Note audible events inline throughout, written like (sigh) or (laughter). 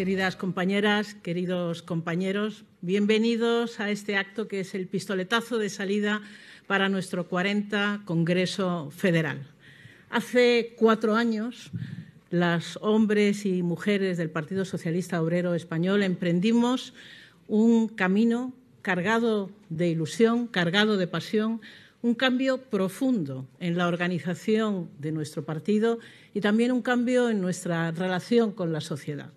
queridas compañeras, queridos compañeros. Bienvenidos a este acto que es el pistoletazo de salida para nuestro 40 Congreso Federal. Hace cuatro años, las hombres y mujeres del Partido Socialista Obrero Español emprendimos un camino cargado de ilusión, cargado de pasión, un cambio profundo en la organización de nuestro partido y también un cambio en nuestra relación con la sociedad.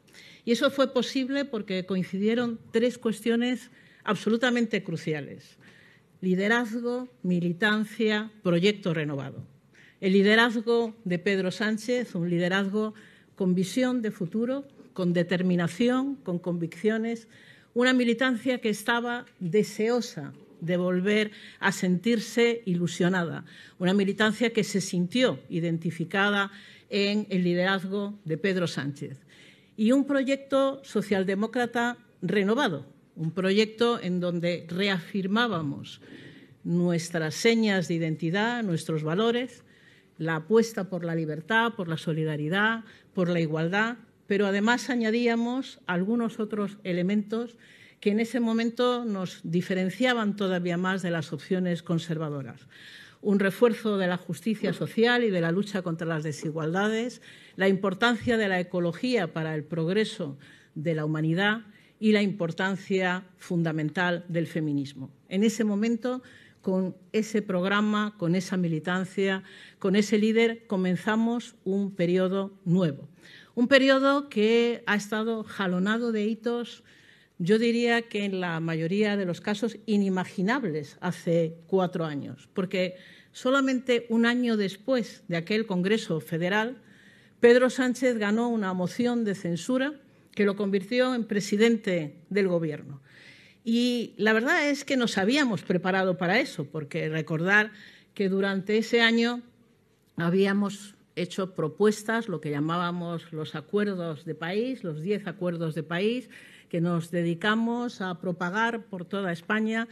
Y eso fue posible porque coincidieron tres cuestiones absolutamente cruciales. Liderazgo, militancia, proyecto renovado. El liderazgo de Pedro Sánchez, un liderazgo con visión de futuro, con determinación, con convicciones, una militancia que estaba deseosa de volver a sentirse ilusionada, una militancia que se sintió identificada en el liderazgo de Pedro Sánchez y un proyecto socialdemócrata renovado, un proyecto en donde reafirmábamos nuestras señas de identidad, nuestros valores, la apuesta por la libertad, por la solidaridad, por la igualdad, pero además añadíamos algunos otros elementos que en ese momento nos diferenciaban todavía más de las opciones conservadoras un refuerzo de la justicia social y de la lucha contra las desigualdades, la importancia de la ecología para el progreso de la humanidad y la importancia fundamental del feminismo. En ese momento, con ese programa, con esa militancia, con ese líder, comenzamos un periodo nuevo. Un periodo que ha estado jalonado de hitos yo diría que en la mayoría de los casos inimaginables hace cuatro años, porque solamente un año después de aquel Congreso Federal, Pedro Sánchez ganó una moción de censura que lo convirtió en presidente del Gobierno. Y la verdad es que nos habíamos preparado para eso, porque recordar que durante ese año habíamos hecho propuestas, lo que llamábamos los acuerdos de país, los diez acuerdos de país, que nos dedicamos a propagar por toda España,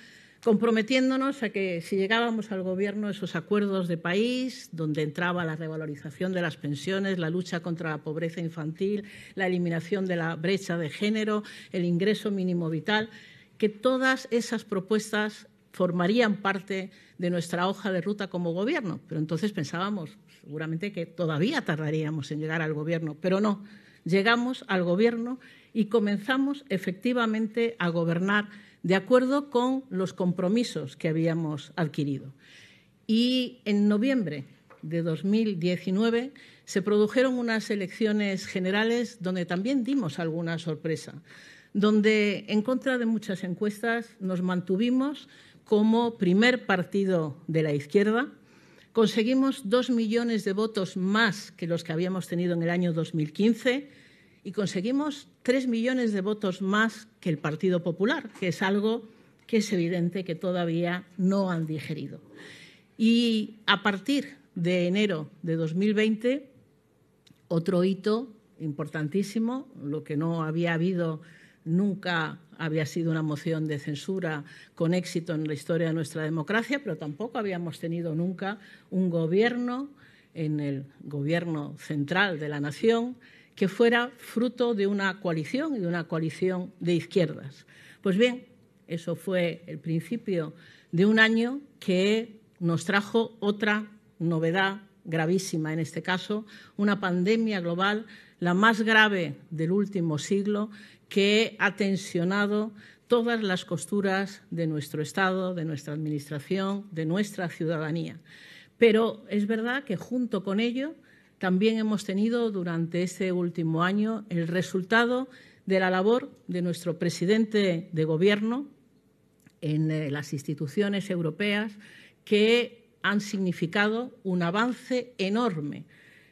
comprometiéndonos a que si llegábamos al Gobierno esos acuerdos de país, donde entraba la revalorización de las pensiones, la lucha contra la pobreza infantil, la eliminación de la brecha de género, el ingreso mínimo vital, que todas esas propuestas formarían parte de nuestra hoja de ruta como gobierno. Pero entonces pensábamos seguramente que todavía tardaríamos en llegar al gobierno, pero no, llegamos al gobierno y comenzamos efectivamente a gobernar de acuerdo con los compromisos que habíamos adquirido. Y en noviembre de 2019 se produjeron unas elecciones generales donde también dimos alguna sorpresa, donde en contra de muchas encuestas nos mantuvimos como primer partido de la izquierda, conseguimos dos millones de votos más que los que habíamos tenido en el año 2015 y conseguimos tres millones de votos más que el Partido Popular, que es algo que es evidente que todavía no han digerido. Y a partir de enero de 2020, otro hito importantísimo, lo que no había habido nunca había sido una moción de censura con éxito en la historia de nuestra democracia, pero tampoco habíamos tenido nunca un gobierno en el gobierno central de la nación que fuera fruto de una coalición y de una coalición de izquierdas. Pues bien, eso fue el principio de un año que nos trajo otra novedad gravísima, en este caso, una pandemia global, la más grave del último siglo, que ha tensionado todas las costuras de nuestro Estado, de nuestra Administración, de nuestra ciudadanía. Pero es verdad que junto con ello también hemos tenido durante este último año el resultado de la labor de nuestro presidente de Gobierno en eh, las instituciones europeas que han significado un avance enorme.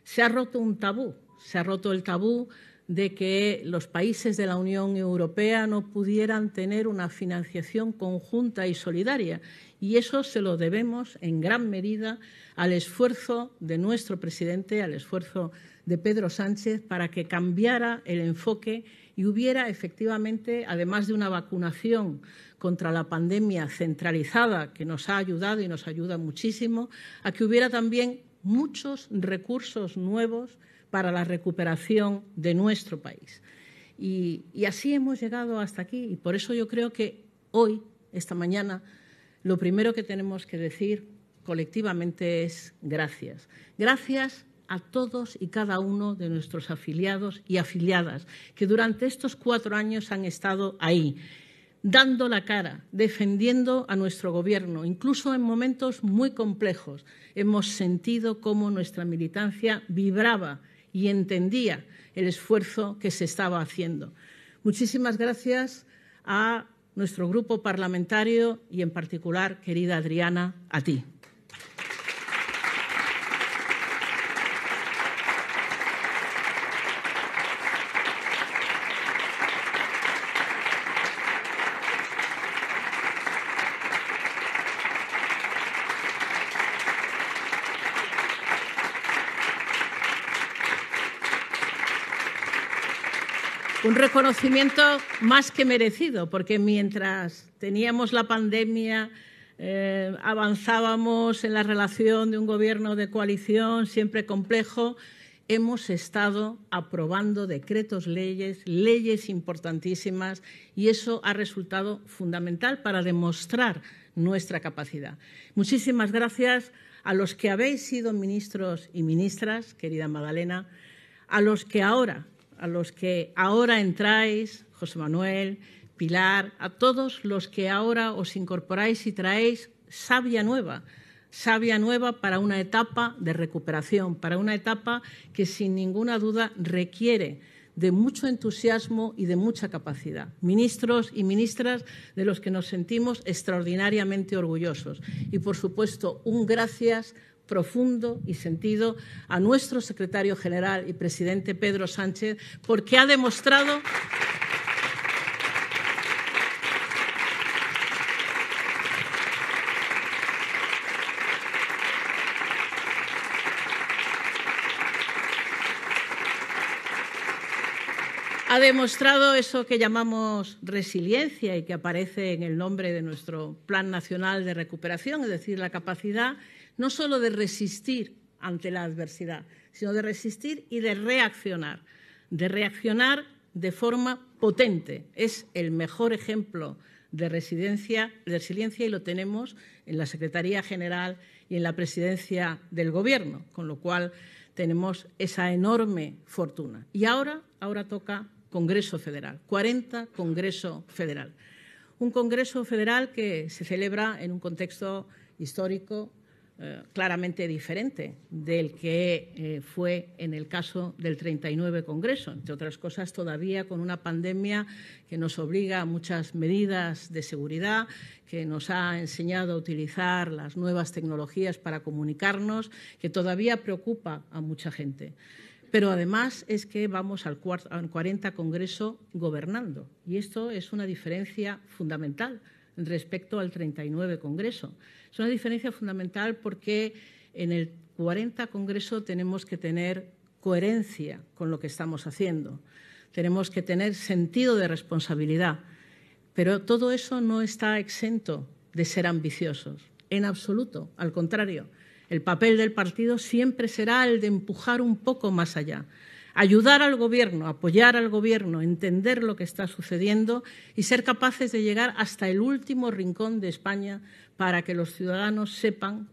Se ha roto un tabú, se ha roto el tabú de que los países de la Unión Europea no pudieran tener una financiación conjunta y solidaria. Y eso se lo debemos en gran medida al esfuerzo de nuestro presidente, al esfuerzo de Pedro Sánchez, para que cambiara el enfoque y hubiera efectivamente, además de una vacunación contra la pandemia centralizada, que nos ha ayudado y nos ayuda muchísimo, a que hubiera también muchos recursos nuevos para la recuperación de nuestro país. Y, así hemos llegado hasta aquí. Y por eso yo creo que hoy, esta mañana, lo primero que tenemos que decir colectivamente es gracias. Gracias a todos y cada uno de nuestros afiliados y afiliadas que durante estos cuatro años han estado ahí, dando la cara, defendiendo a nuestro Gobierno. Incluso en momentos muy complejos hemos sentido cómo nuestra militancia vibraba y entendía el esfuerzo que se estaba haciendo. Muchísimas gracias a nuestro grupo parlamentario y en particular, querida Adriana, a ti. un reconocimiento más que merecido, porque mientras teníamos la pandemia, eh, avanzábamos en la relación de un gobierno de coalición siempre complejo, hemos estado aprobando decretos, leyes, leyes importantísimas y eso ha resultado fundamental para demostrar nuestra capacidad. Muchísimas gracias a los que habéis sido ministros y ministras, querida Magdalena, a los que ahora a los que ahora entráis, José Manuel, Pilar, a todos los que ahora os incorporáis y traéis sabia nueva, sabia nueva para una etapa de recuperación, para una etapa que sin ninguna duda requiere de mucho entusiasmo y de mucha capacidad. Ministros y ministras de los que nos sentimos extraordinariamente orgullosos. Y, por supuesto, un gracias profundo y sentido a nuestro secretario general y presidente Pedro Sánchez, porque ha demostrado ha demostrado eso que llamamos resiliencia y que aparece en el nombre de nuestro Plan Nacional de Recuperación, es decir, la capacidad no solo de resistir ante la adversidad, sino de resistir y de reaccionar, de reaccionar de forma potente. Es el mejor ejemplo de, resiliencia y lo tenemos en la Secretaría General y en la Presidencia del Gobierno, con lo cual tenemos esa enorme fortuna. Y ahora, ahora toca Congreso Federal, 40 Congreso Federal. Un Congreso Federal que se celebra en un contexto histórico eh, claramente diferente del que eh, fue en el caso del 39 Congreso, entre otras cosas todavía con una pandemia que nos obliga a muchas medidas de seguridad, que nos ha enseñado a utilizar las nuevas tecnologías para comunicarnos, que todavía preocupa a mucha gente. Pero además es que vamos al 40 Congreso gobernando y esto es una diferencia fundamental respecto al 39 Congreso. Es una diferencia fundamental porque en el 40 Congreso tenemos que tener coherencia con lo que estamos haciendo, tenemos que tener sentido de responsabilidad, pero todo eso no está exento de ser ambiciosos, en absoluto, al contrario. El papel del partido siempre será el de empujar un poco más allá ayudar al gobierno, apoyar al gobierno, entender lo que está sucediendo y ser capaces de llegar hasta el último rincón de España para que los ciudadanos sepan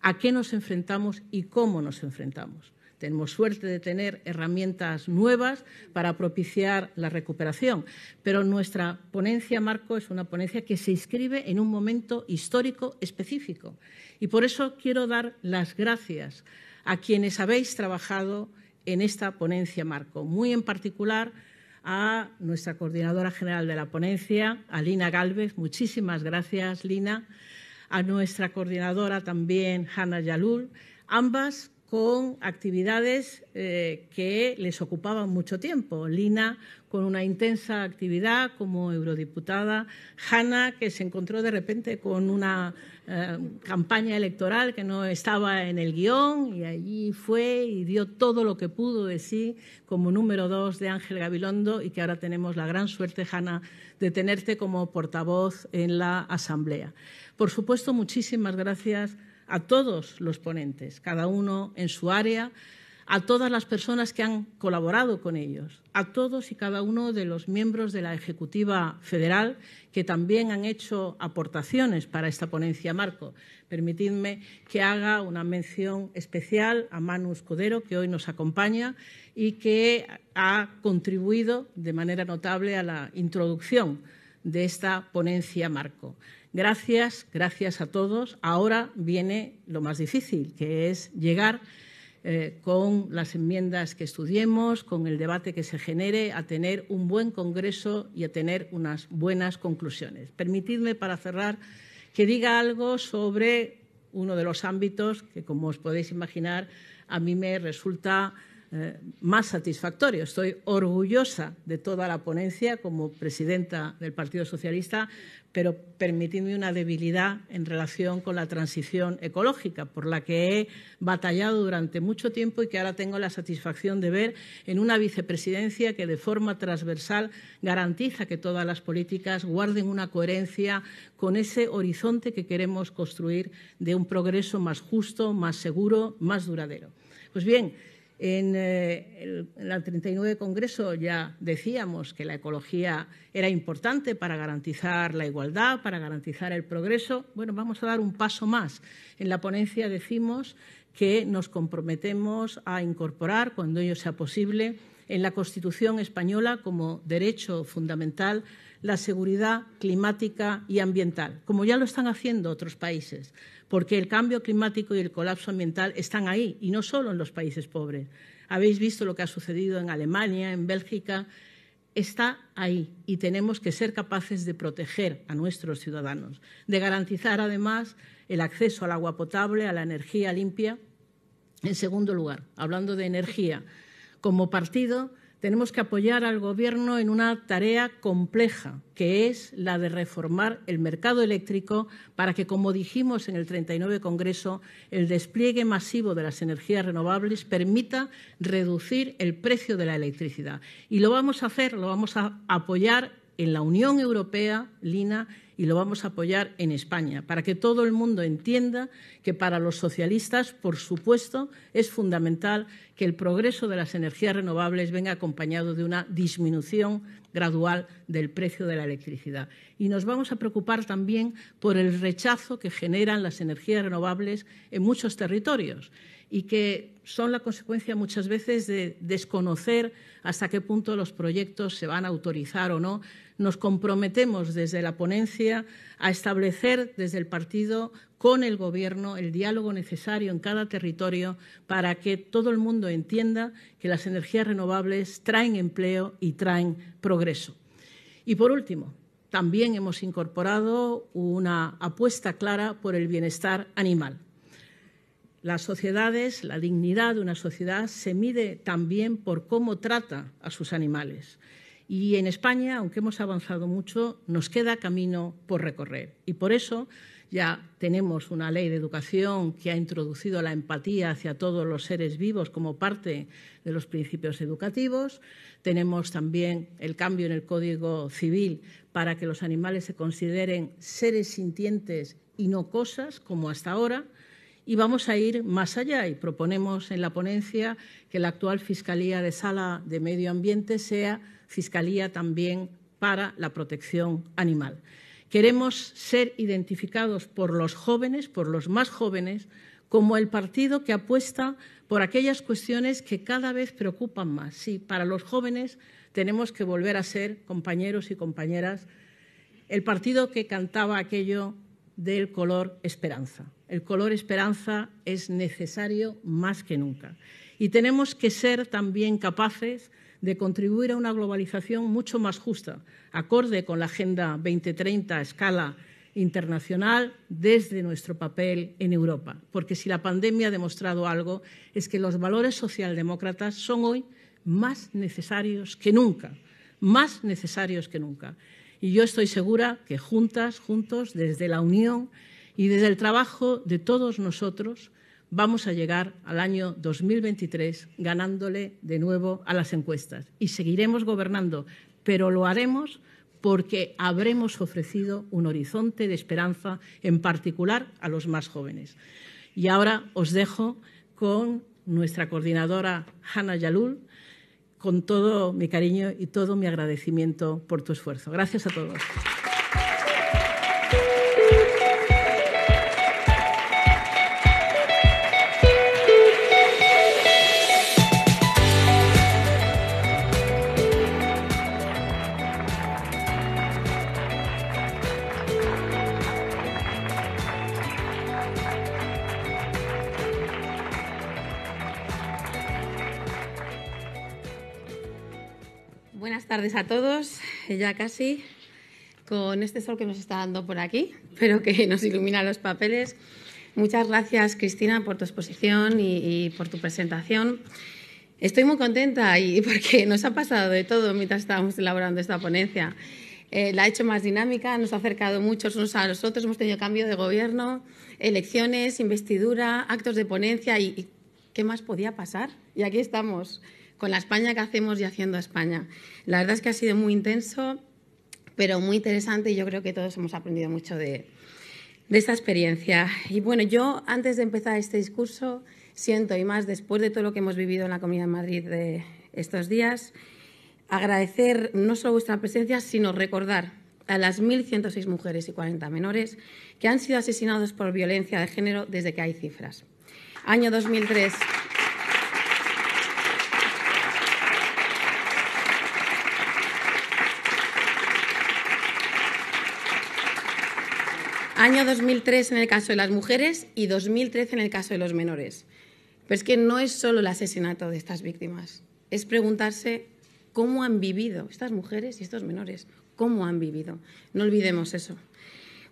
a qué nos enfrentamos y cómo nos enfrentamos. Tenemos suerte de tener herramientas nuevas para propiciar la recuperación, pero nuestra ponencia marco es una ponencia que se inscribe en un momento histórico específico. Y por eso quiero dar las gracias a quienes habéis trabajado en esta ponencia marco, muy en particular a nuestra coordinadora general de la ponencia, a Lina Galvez. Muchísimas gracias, Lina. A nuestra coordinadora también, Hanna Yalul. Ambas con actividades eh, que les ocupaban mucho tiempo. Lina con una intensa actividad como eurodiputada, Hanna, que se encontró de repente con una eh, campaña electoral que no estaba en el guión y allí fue y dio todo lo que pudo de sí como número dos de Ángel Gabilondo y que ahora tenemos la gran suerte, Hanna, de tenerte como portavoz en la Asamblea. Por supuesto, muchísimas gracias a todos los ponentes, cada uno en su área a todas las personas que han colaborado con ellos, a todos y cada uno de los miembros de la Ejecutiva Federal que también han hecho aportaciones para esta ponencia marco. Permitidme que haga una mención especial a Manu Escudero, que hoy nos acompaña y que ha contribuido de manera notable a la introducción de esta ponencia marco. Gracias, gracias a todos. Ahora viene lo más difícil, que es llegar eh, con las enmiendas que estudiemos, con el debate que se genere, a tener un buen Congreso y a tener unas buenas conclusiones. Permitidme, para cerrar, que diga algo sobre uno de los ámbitos que, como os podéis imaginar, a mí me resulta eh, más satisfactorio. Estoy orgullosa de toda la ponencia como presidenta del Partido Socialista, pero permitidme una debilidad en relación con la transición ecológica, por la que he batallado durante mucho tiempo y que ahora tengo la satisfacción de ver en una vicepresidencia que de forma transversal garantiza que todas las políticas guarden una coherencia con ese horizonte que queremos construir de un progreso más justo, más seguro, más duradero. Pues bien, en, eh, el, en el 39 Congreso ya decíamos que la ecología era importante para garantizar la igualdad, para garantizar el progreso. Bueno, vamos a dar un paso más. En la ponencia decimos que nos comprometemos a incorporar, cuando ello sea posible, en la Constitución española como derecho fundamental la seguridad climática y ambiental, como ya lo están haciendo otros países porque el cambio climático y el colapso ambiental están ahí, y no solo en los países pobres. Habéis visto lo que ha sucedido en Alemania, en Bélgica, está ahí y tenemos que ser capaces de proteger a nuestros ciudadanos, de garantizar además el acceso al agua potable, a la energía limpia. En segundo lugar, hablando de energía, como partido tenemos que apoyar al Gobierno en una tarea compleja, que es la de reformar el mercado eléctrico para que, como dijimos en el 39 Congreso, el despliegue masivo de las energías renovables permita reducir el precio de la electricidad. Y lo vamos a hacer, lo vamos a apoyar en la Unión Europea, Lina, y lo vamos a apoyar en España, para que todo el mundo entienda que para los socialistas, por supuesto, es fundamental que el progreso de las energías renovables venga acompañado de una disminución gradual del precio de la electricidad. Y nos vamos a preocupar también por el rechazo que generan las energías renovables en muchos territorios y que son la consecuencia muchas veces de desconocer hasta qué punto los proyectos se van a autorizar o no. Nos comprometemos desde la ponencia a establecer desde el partido con el Gobierno el diálogo necesario en cada territorio para que todo el mundo entienda que las energías renovables traen empleo y traen progreso. Y por último, también hemos incorporado una apuesta clara por el bienestar animal. Las sociedades, la dignidad de una sociedad se mide también por cómo trata a sus animales. Y en España, aunque hemos avanzado mucho, nos queda camino por recorrer. Y por eso ya tenemos una ley de educación que ha introducido la empatía hacia todos los seres vivos como parte de los principios educativos. Tenemos también el cambio en el Código Civil para que los animales se consideren seres sintientes y no cosas, como hasta ahora y vamos a ir más allá y proponemos en la ponencia que la actual Fiscalía de Sala de Medio Ambiente sea Fiscalía también para la protección animal. Queremos ser identificados por los jóvenes, por los más jóvenes, como el partido que apuesta por aquellas cuestiones que cada vez preocupan más. Sí, para los jóvenes tenemos que volver a ser compañeros y compañeras el partido que cantaba aquello del color esperanza. El color esperanza es necesario más que nunca. Y tenemos que ser también capaces de contribuir a una globalización mucho más justa, acorde con la Agenda 2030 a escala internacional desde nuestro papel en Europa. Porque si la pandemia ha demostrado algo, es que los valores socialdemócratas son hoy más necesarios que nunca, más necesarios que nunca. Y yo estoy segura que juntas, juntos, desde la Unión y desde el trabajo de todos nosotros vamos a llegar al año 2023 ganándole de nuevo a las encuestas y seguiremos gobernando, pero lo haremos porque habremos ofrecido un horizonte de esperanza, en particular a los más jóvenes. Y ahora os dejo con nuestra coordinadora Hanna Yalul, con todo mi cariño y todo mi agradecimiento por tu esfuerzo. Gracias a todos. tardes a todos, ya casi, con este sol que nos está dando por aquí, pero que nos ilumina los papeles. Muchas gracias, Cristina, por tu exposición y, por tu presentación. Estoy muy contenta (laughs) porque nos ha pasado de todo mientras estábamos elaborando esta ponencia. Eh, la ha hecho más dinámica, nos ha acercado muchos unos a los otros, hemos tenido cambio de gobierno, elecciones, investidura, actos de ponencia y ¿qué más podía pasar? Y aquí estamos con la España que hacemos y haciendo España. La verdad es que ha sido muy intenso, pero muy interesante y yo creo que todos hemos aprendido mucho de, esta experiencia. Y bueno, yo antes de empezar este discurso, siento y más después de todo lo que hemos vivido en la Comunidad de Madrid de estos días, agradecer no solo vuestra presencia, sino recordar a las 1.106 mujeres y 40 menores que han sido asesinados por violencia de género desde que hay cifras. Año 2003. Año 2003 en el caso de las mujeres y 2013 en el caso de los menores. Pero es que no es solo el asesinato de estas víctimas, es preguntarse cómo han vivido estas mujeres y estos menores, cómo han vivido. No olvidemos eso.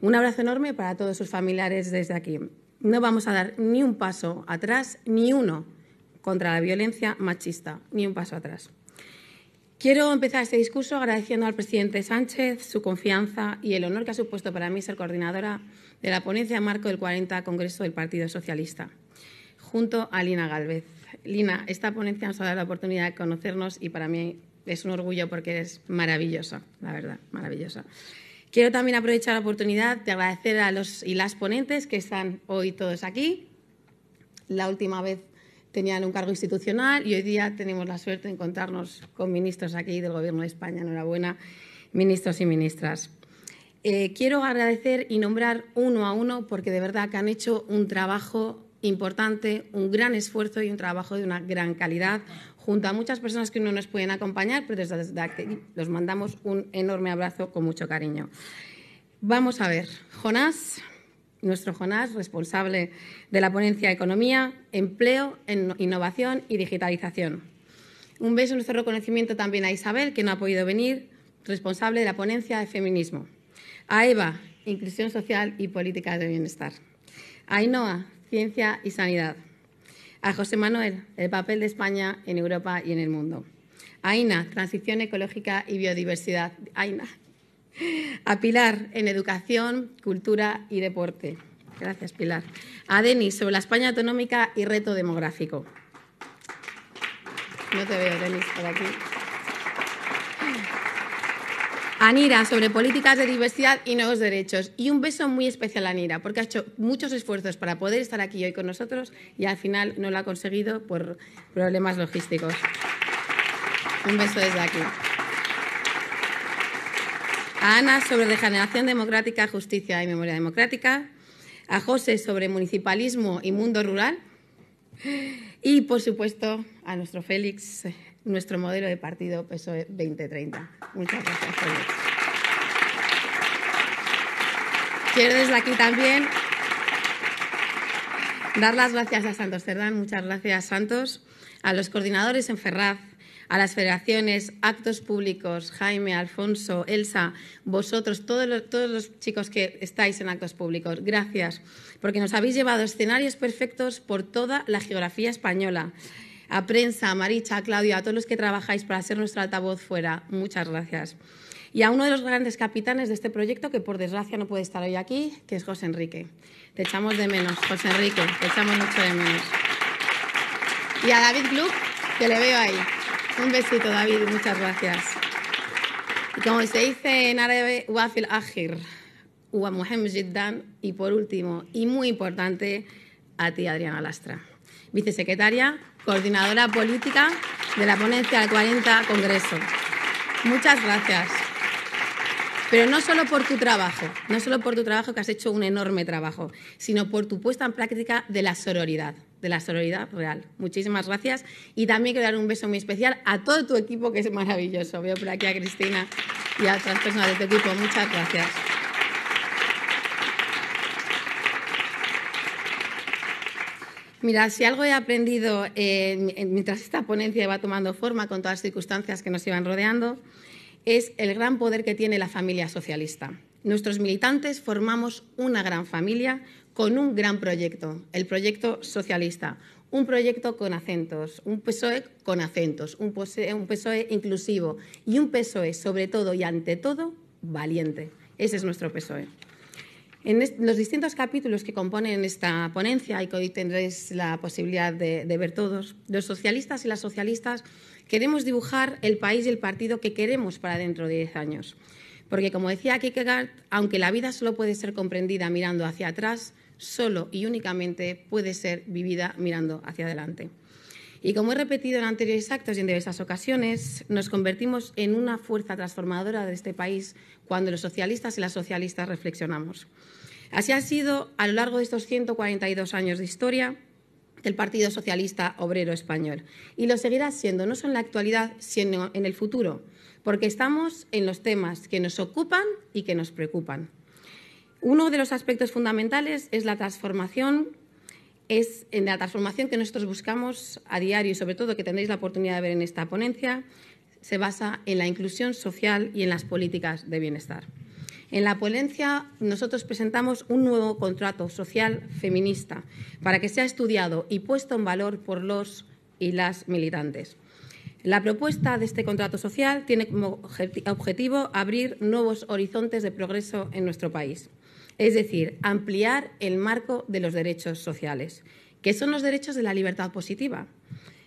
Un abrazo enorme para todos sus familiares desde aquí. No vamos a dar ni un paso atrás, ni uno contra la violencia machista, ni un paso atrás. Quiero empezar este discurso agradeciendo al presidente Sánchez su confianza y el honor que ha supuesto para mí ser coordinadora de la ponencia marco del 40 Congreso del Partido Socialista, junto a Lina Galvez. Lina, esta ponencia nos ha dado la oportunidad de conocernos y para mí es un orgullo porque eres maravillosa, la verdad, maravillosa. Quiero también aprovechar la oportunidad de agradecer a los y las ponentes que están hoy todos aquí. La última vez tenían un cargo institucional y hoy día tenemos la suerte de encontrarnos con ministros aquí del Gobierno de España. Enhorabuena, ministros y ministras. Eh, quiero agradecer y nombrar uno a uno porque de verdad que han hecho un trabajo importante, un gran esfuerzo y un trabajo de una gran calidad, junto a muchas personas que no nos pueden acompañar, pero desde aquí los mandamos un enorme abrazo con mucho cariño. Vamos a ver, Jonás nuestro Jonás, responsable de la ponencia Economía, Empleo, Innovación y Digitalización. Un beso, nuestro reconocimiento también a Isabel, que no ha podido venir, responsable de la ponencia de Feminismo. A Eva, Inclusión Social y Política de Bienestar. A Inoa, Ciencia y Sanidad. A José Manuel, el papel de España en Europa y en el mundo. A Ina, Transición Ecológica y Biodiversidad. AINA, (laughs) A Pilar en educación, cultura y deporte. Gracias, Pilar. A Denis sobre la España autonómica y reto demográfico. No te veo, Denis, por aquí. A Nira sobre políticas de diversidad y nuevos derechos. Y un beso muy especial a Nira, porque ha hecho muchos esfuerzos para poder estar aquí hoy con nosotros y al final no lo ha conseguido por problemas logísticos. Un beso desde aquí a Ana sobre degeneración democrática, justicia y memoria democrática, a José sobre municipalismo y mundo rural y, por supuesto, a nuestro Félix, nuestro modelo de partido PSOE 2030. Muchas gracias, Félix. Quiero desde aquí también dar las gracias a Santos Cerdán, muchas gracias Santos, a los coordinadores en Ferraz, a las federaciones, actos públicos, Jaime, Alfonso, Elsa, vosotros, todos los, chicos que estáis en actos públicos, gracias, porque nos habéis llevado escenarios perfectos por toda la geografía española. A prensa, a Maricha, a Claudio, a todos los que trabajáis para ser nuestra altavoz fuera, muchas gracias. Y a uno de los grandes capitanes de este proyecto, que por desgracia no puede estar hoy aquí, que es José Enrique. Te echamos de menos, José Enrique, te echamos mucho de menos. Y a David Gluck, que le veo ahí. Un besito, David, muchas gracias. Y como se dice en árabe, wafil ajir, wa jiddan, y por último, y muy importante, a ti, Adriana Lastra, vicesecretaria, coordinadora política de la ponencia del 40 Congreso. Muchas gracias. Pero no solo por tu trabajo, no solo por tu trabajo, que has hecho un enorme trabajo, sino por tu puesta en práctica de la sororidad de la solidaridad real. Muchísimas gracias y también quiero dar un beso muy especial a todo tu equipo que es maravilloso. Veo por aquí a Cristina y a otras personas de tu equipo. Muchas gracias. Mira, si algo he aprendido eh, mientras esta ponencia va tomando forma con todas las circunstancias que nos iban rodeando, es el gran poder que tiene la familia socialista. Nuestros militantes formamos una gran familia con un gran proyecto, el proyecto socialista, un proyecto con acentos, un PSOE con acentos, un PSOE, e inclusivo y un PSOE, sobre todo y ante todo, valiente. Ese es nuestro PSOE. En los distintos capítulos que componen esta ponencia y que hoy tendréis la posibilidad de, de, ver todos, los socialistas y las socialistas queremos dibujar el país y el partido que queremos para dentro de 10 años. Porque, como decía Kierkegaard, aunque la vida solo puede ser comprendida mirando hacia atrás, solo y únicamente puede ser vivida mirando hacia adelante. Y como he repetido en anteriores actos y en diversas ocasiones, nos convertimos en una fuerza transformadora de este país cuando los socialistas y las socialistas reflexionamos. Así ha sido a lo largo de estos 142 años de historia del Partido Socialista Obrero Español. Y lo seguirá siendo, no solo en la actualidad, sino en el futuro, porque estamos en los temas que nos ocupan y que nos preocupan. Uno de los aspectos fundamentales es la transformación, es en la transformación que nosotros buscamos a diario y sobre todo que tendréis la oportunidad de ver en esta ponencia, se basa en la inclusión social y en las políticas de bienestar. En la ponencia nosotros presentamos un nuevo contrato social feminista para que sea estudiado y puesto en valor por los y las militantes. La propuesta de este contrato social tiene como objetivo abrir nuevos horizontes de progreso en nuestro país es decir, ampliar el marco de los derechos sociales, que son los derechos de la libertad positiva,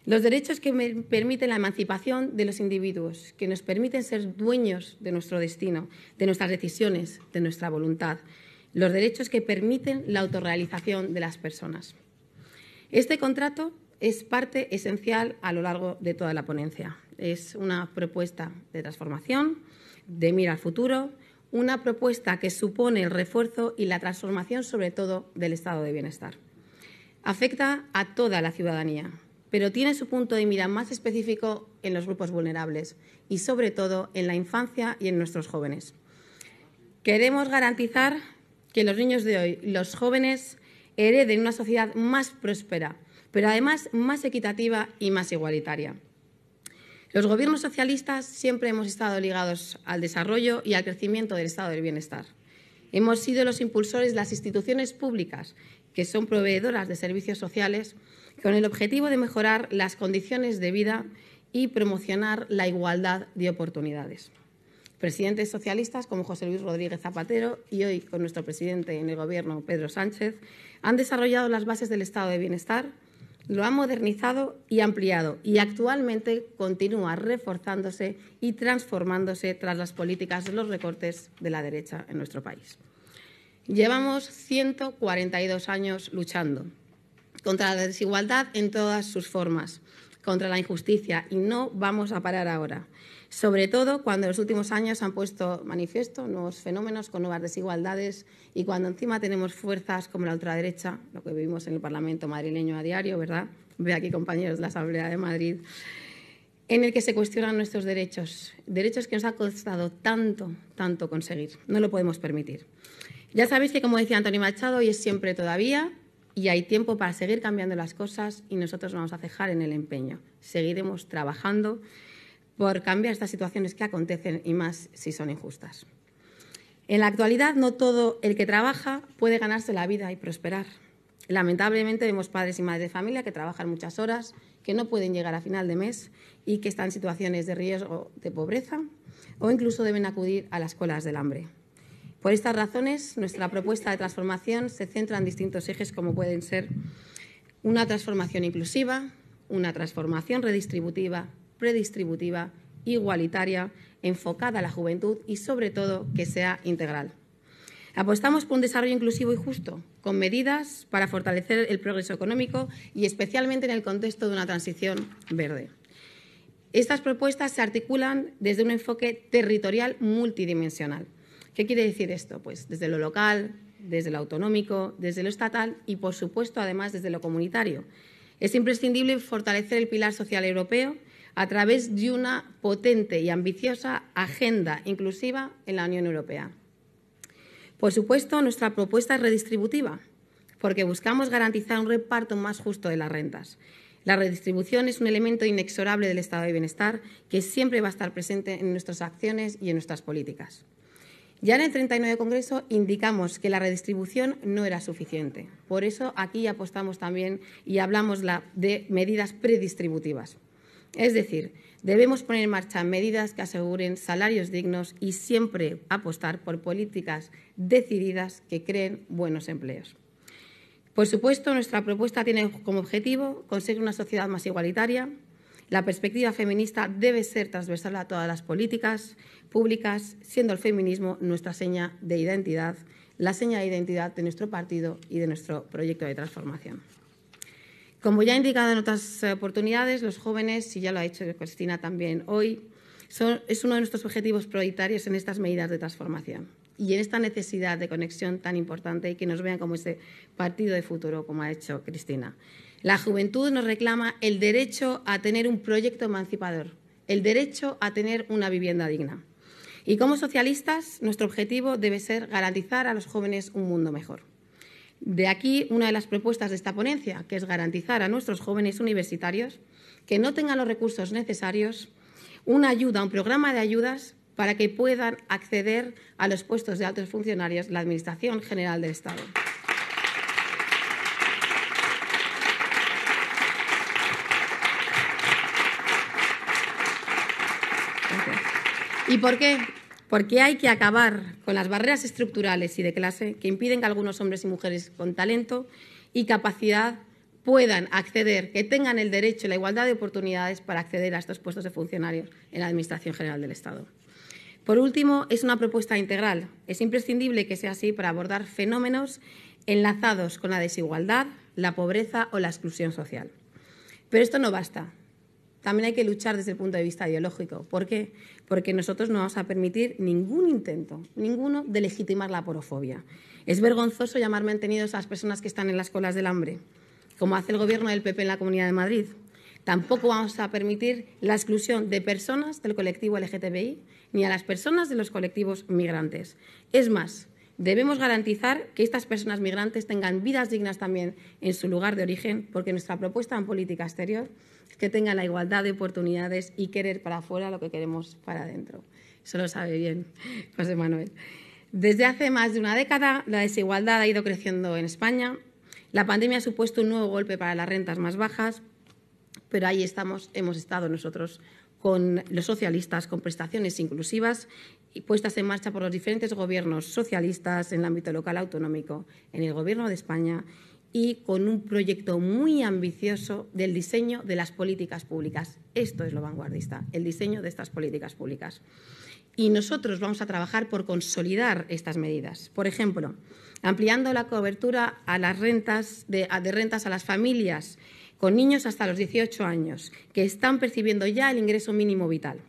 los derechos que permiten la emancipación de los individuos, que nos permiten ser dueños de nuestro destino, de nuestras decisiones, de nuestra voluntad, los derechos que permiten la autorrealización de las personas. Este contrato es parte esencial a lo largo de toda la ponencia. Es una propuesta de transformación, de mira al futuro, una propuesta que supone el refuerzo y la transformación, sobre todo, del estado de bienestar. Afecta a toda la ciudadanía, pero tiene su punto de mira más específico en los grupos vulnerables y, sobre todo, en la infancia y en nuestros jóvenes. Queremos garantizar que los niños de hoy, los jóvenes, hereden una sociedad más próspera, pero además más equitativa y más igualitaria. Los gobiernos socialistas siempre hemos estado ligados al desarrollo y al crecimiento del estado del bienestar. Hemos sido los impulsores de las instituciones públicas, que son proveedoras de servicios sociales, con el objetivo de mejorar las condiciones de vida y promocionar la igualdad de oportunidades. Presidentes socialistas como José Luis Rodríguez Zapatero y hoy con nuestro presidente en el Gobierno, Pedro Sánchez, han desarrollado las bases del estado de bienestar lo ha modernizado y ampliado y actualmente continúa reforzándose y transformándose tras las políticas de los recortes de la derecha en nuestro país. Llevamos 142 años luchando contra la desigualdad en todas sus formas, contra la injusticia y no vamos a parar ahora sobre todo cuando en los últimos años han puesto manifiesto nuevos fenómenos con nuevas desigualdades y cuando encima tenemos fuerzas como la ultraderecha, lo que vivimos en el Parlamento madrileño a diario, ¿verdad? Ve aquí compañeros de la Asamblea de Madrid, en el que se cuestionan nuestros derechos, derechos que nos ha costado tanto, tanto conseguir. No lo podemos permitir. Ya sabéis que, como decía Antonio Machado, hoy es siempre todavía y hay tiempo para seguir cambiando las cosas y nosotros vamos a cejar en el empeño. Seguiremos trabajando por cambiar estas situaciones que acontecen y más si son injustas. En la actualidad, no todo el que trabaja puede ganarse la vida y prosperar. Lamentablemente, vemos padres y madres de familia que trabajan muchas horas, que no pueden llegar a final de mes y que están en situaciones de riesgo de pobreza o incluso deben acudir a las colas del hambre. Por estas razones, nuestra propuesta de transformación se centra en distintos ejes como pueden ser una transformación inclusiva, una transformación redistributiva, predistributiva, igualitaria, enfocada a la juventud y, sobre todo, que sea integral. Apostamos por un desarrollo inclusivo y justo, con medidas para fortalecer el progreso económico y especialmente en el contexto de una transición verde. Estas propuestas se articulan desde un enfoque territorial multidimensional. ¿Qué quiere decir esto? Pues desde lo local, desde lo autonómico, desde lo estatal y, por supuesto, además desde lo comunitario. Es imprescindible fortalecer el pilar social europeo a través de una potente y ambiciosa agenda inclusiva en la Unión Europea. Por supuesto, nuestra propuesta es redistributiva, porque buscamos garantizar un reparto más justo de las rentas. La redistribución es un elemento inexorable del estado de bienestar que siempre va a estar presente en nuestras acciones y en nuestras políticas. Ya en el 39 Congreso indicamos que la redistribución no era suficiente. Por eso aquí apostamos también y hablamos de medidas predistributivas. Es decir, debemos poner en marcha medidas que aseguren salarios dignos y siempre apostar por políticas decididas que creen buenos empleos. Por supuesto, nuestra propuesta tiene como objetivo conseguir una sociedad más igualitaria. La perspectiva feminista debe ser transversal a todas las políticas públicas, siendo el feminismo nuestra seña de identidad, la seña de identidad de nuestro partido y de nuestro proyecto de transformación. Como ya he indicado en otras oportunidades, los jóvenes, y ya lo ha hecho Cristina también hoy, son, es uno de nuestros objetivos prioritarios en estas medidas de transformación y en esta necesidad de conexión tan importante y que nos vean como ese partido de futuro, como ha hecho Cristina. La juventud nos reclama el derecho a tener un proyecto emancipador, el derecho a tener una vivienda digna. Y como socialistas, nuestro objetivo debe ser garantizar a los jóvenes un mundo mejor. De aquí una de las propuestas de esta ponencia, que es garantizar a nuestros jóvenes universitarios que no tengan los recursos necesarios, una ayuda, un programa de ayudas para que puedan acceder a los puestos de altos funcionarios de la Administración General del Estado. ¿Y por qué? porque hay que acabar con las barreras estructurales y de clase que impiden que algunos hombres y mujeres con talento y capacidad puedan acceder, que tengan el derecho y la igualdad de oportunidades para acceder a estos puestos de funcionarios en la Administración General del Estado. Por último, es una propuesta integral. Es imprescindible que sea así para abordar fenómenos enlazados con la desigualdad, la pobreza o la exclusión social. Pero esto no basta también hay que luchar desde el punto de vista ideológico. ¿Por qué? Porque nosotros no vamos a permitir ningún intento, ninguno, de legitimar la porofobia. Es vergonzoso llamar mantenidos a las personas que están en las colas del hambre, como hace el Gobierno del PP en la Comunidad de Madrid. Tampoco vamos a permitir la exclusión de personas del colectivo LGTBI ni a las personas de los colectivos migrantes. Es más, Debemos garantizar que estas personas migrantes tengan vidas dignas también en su lugar de origen, porque nuestra propuesta en política exterior es que tengan la igualdad de oportunidades y querer para afuera lo que queremos para adentro. Eso lo sabe bien José Manuel. Desde hace más de una década, la desigualdad ha ido creciendo en España. La pandemia ha supuesto un nuevo golpe para las rentas más bajas, pero ahí estamos, hemos estado nosotros con los socialistas, con prestaciones inclusivas puestas en marcha por los diferentes gobiernos socialistas en el ámbito local autonómico, en el Gobierno de España y con un proyecto muy ambicioso del diseño de las políticas públicas. Esto es lo vanguardista, el diseño de estas políticas públicas. Y nosotros vamos a trabajar por consolidar estas medidas. Por ejemplo, ampliando la cobertura a las rentas de, de rentas a las familias con niños hasta los 18 años que están percibiendo ya el ingreso mínimo vital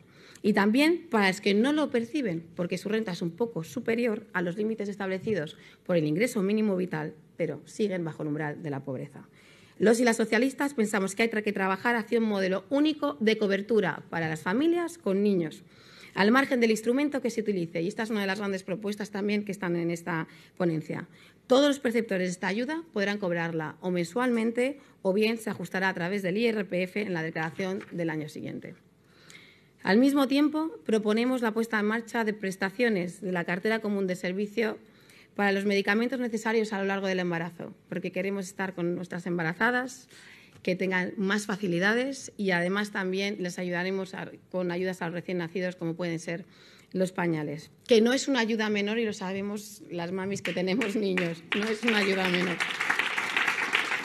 y también para los que no lo perciben, porque su renta es un poco superior a los límites establecidos por el ingreso mínimo vital, pero siguen bajo el umbral de la pobreza. Los y las socialistas pensamos que hay que trabajar hacia un modelo único de cobertura para las familias con niños, al margen del instrumento que se utilice. Y esta es una de las grandes propuestas también que están en esta ponencia. Todos los perceptores de esta ayuda podrán cobrarla o mensualmente o bien se ajustará a través del IRPF en la declaración del año siguiente. Al mismo tiempo, proponemos la puesta en marcha de prestaciones de la cartera común de servicio para los medicamentos necesarios a lo largo del embarazo, porque queremos estar con nuestras embarazadas que tengan más facilidades y además también les ayudaremos con ayudas a los recién nacidos como pueden ser los pañales, que no es una ayuda menor y lo sabemos las mamis que tenemos niños, no es una ayuda menor.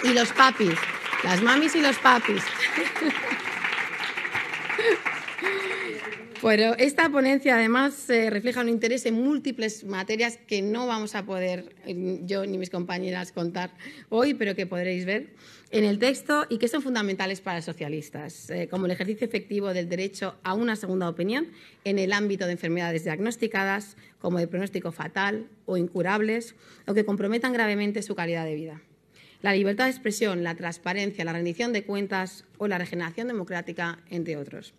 Y los papis, las mamis y los papis. (laughs) Bueno, esta ponencia además refleja un interés en múltiples materias que no vamos a poder eh, yo ni mis compañeras contar hoy, pero que podréis ver en el texto y que son fundamentales para los socialistas, eh, como el ejercicio efectivo del derecho a una segunda opinión en el ámbito de enfermedades diagnosticadas, como de pronóstico fatal o incurables, o que comprometan gravemente su calidad de vida. La libertad de expresión, la transparencia, la rendición de cuentas o la regeneración democrática, entre otros.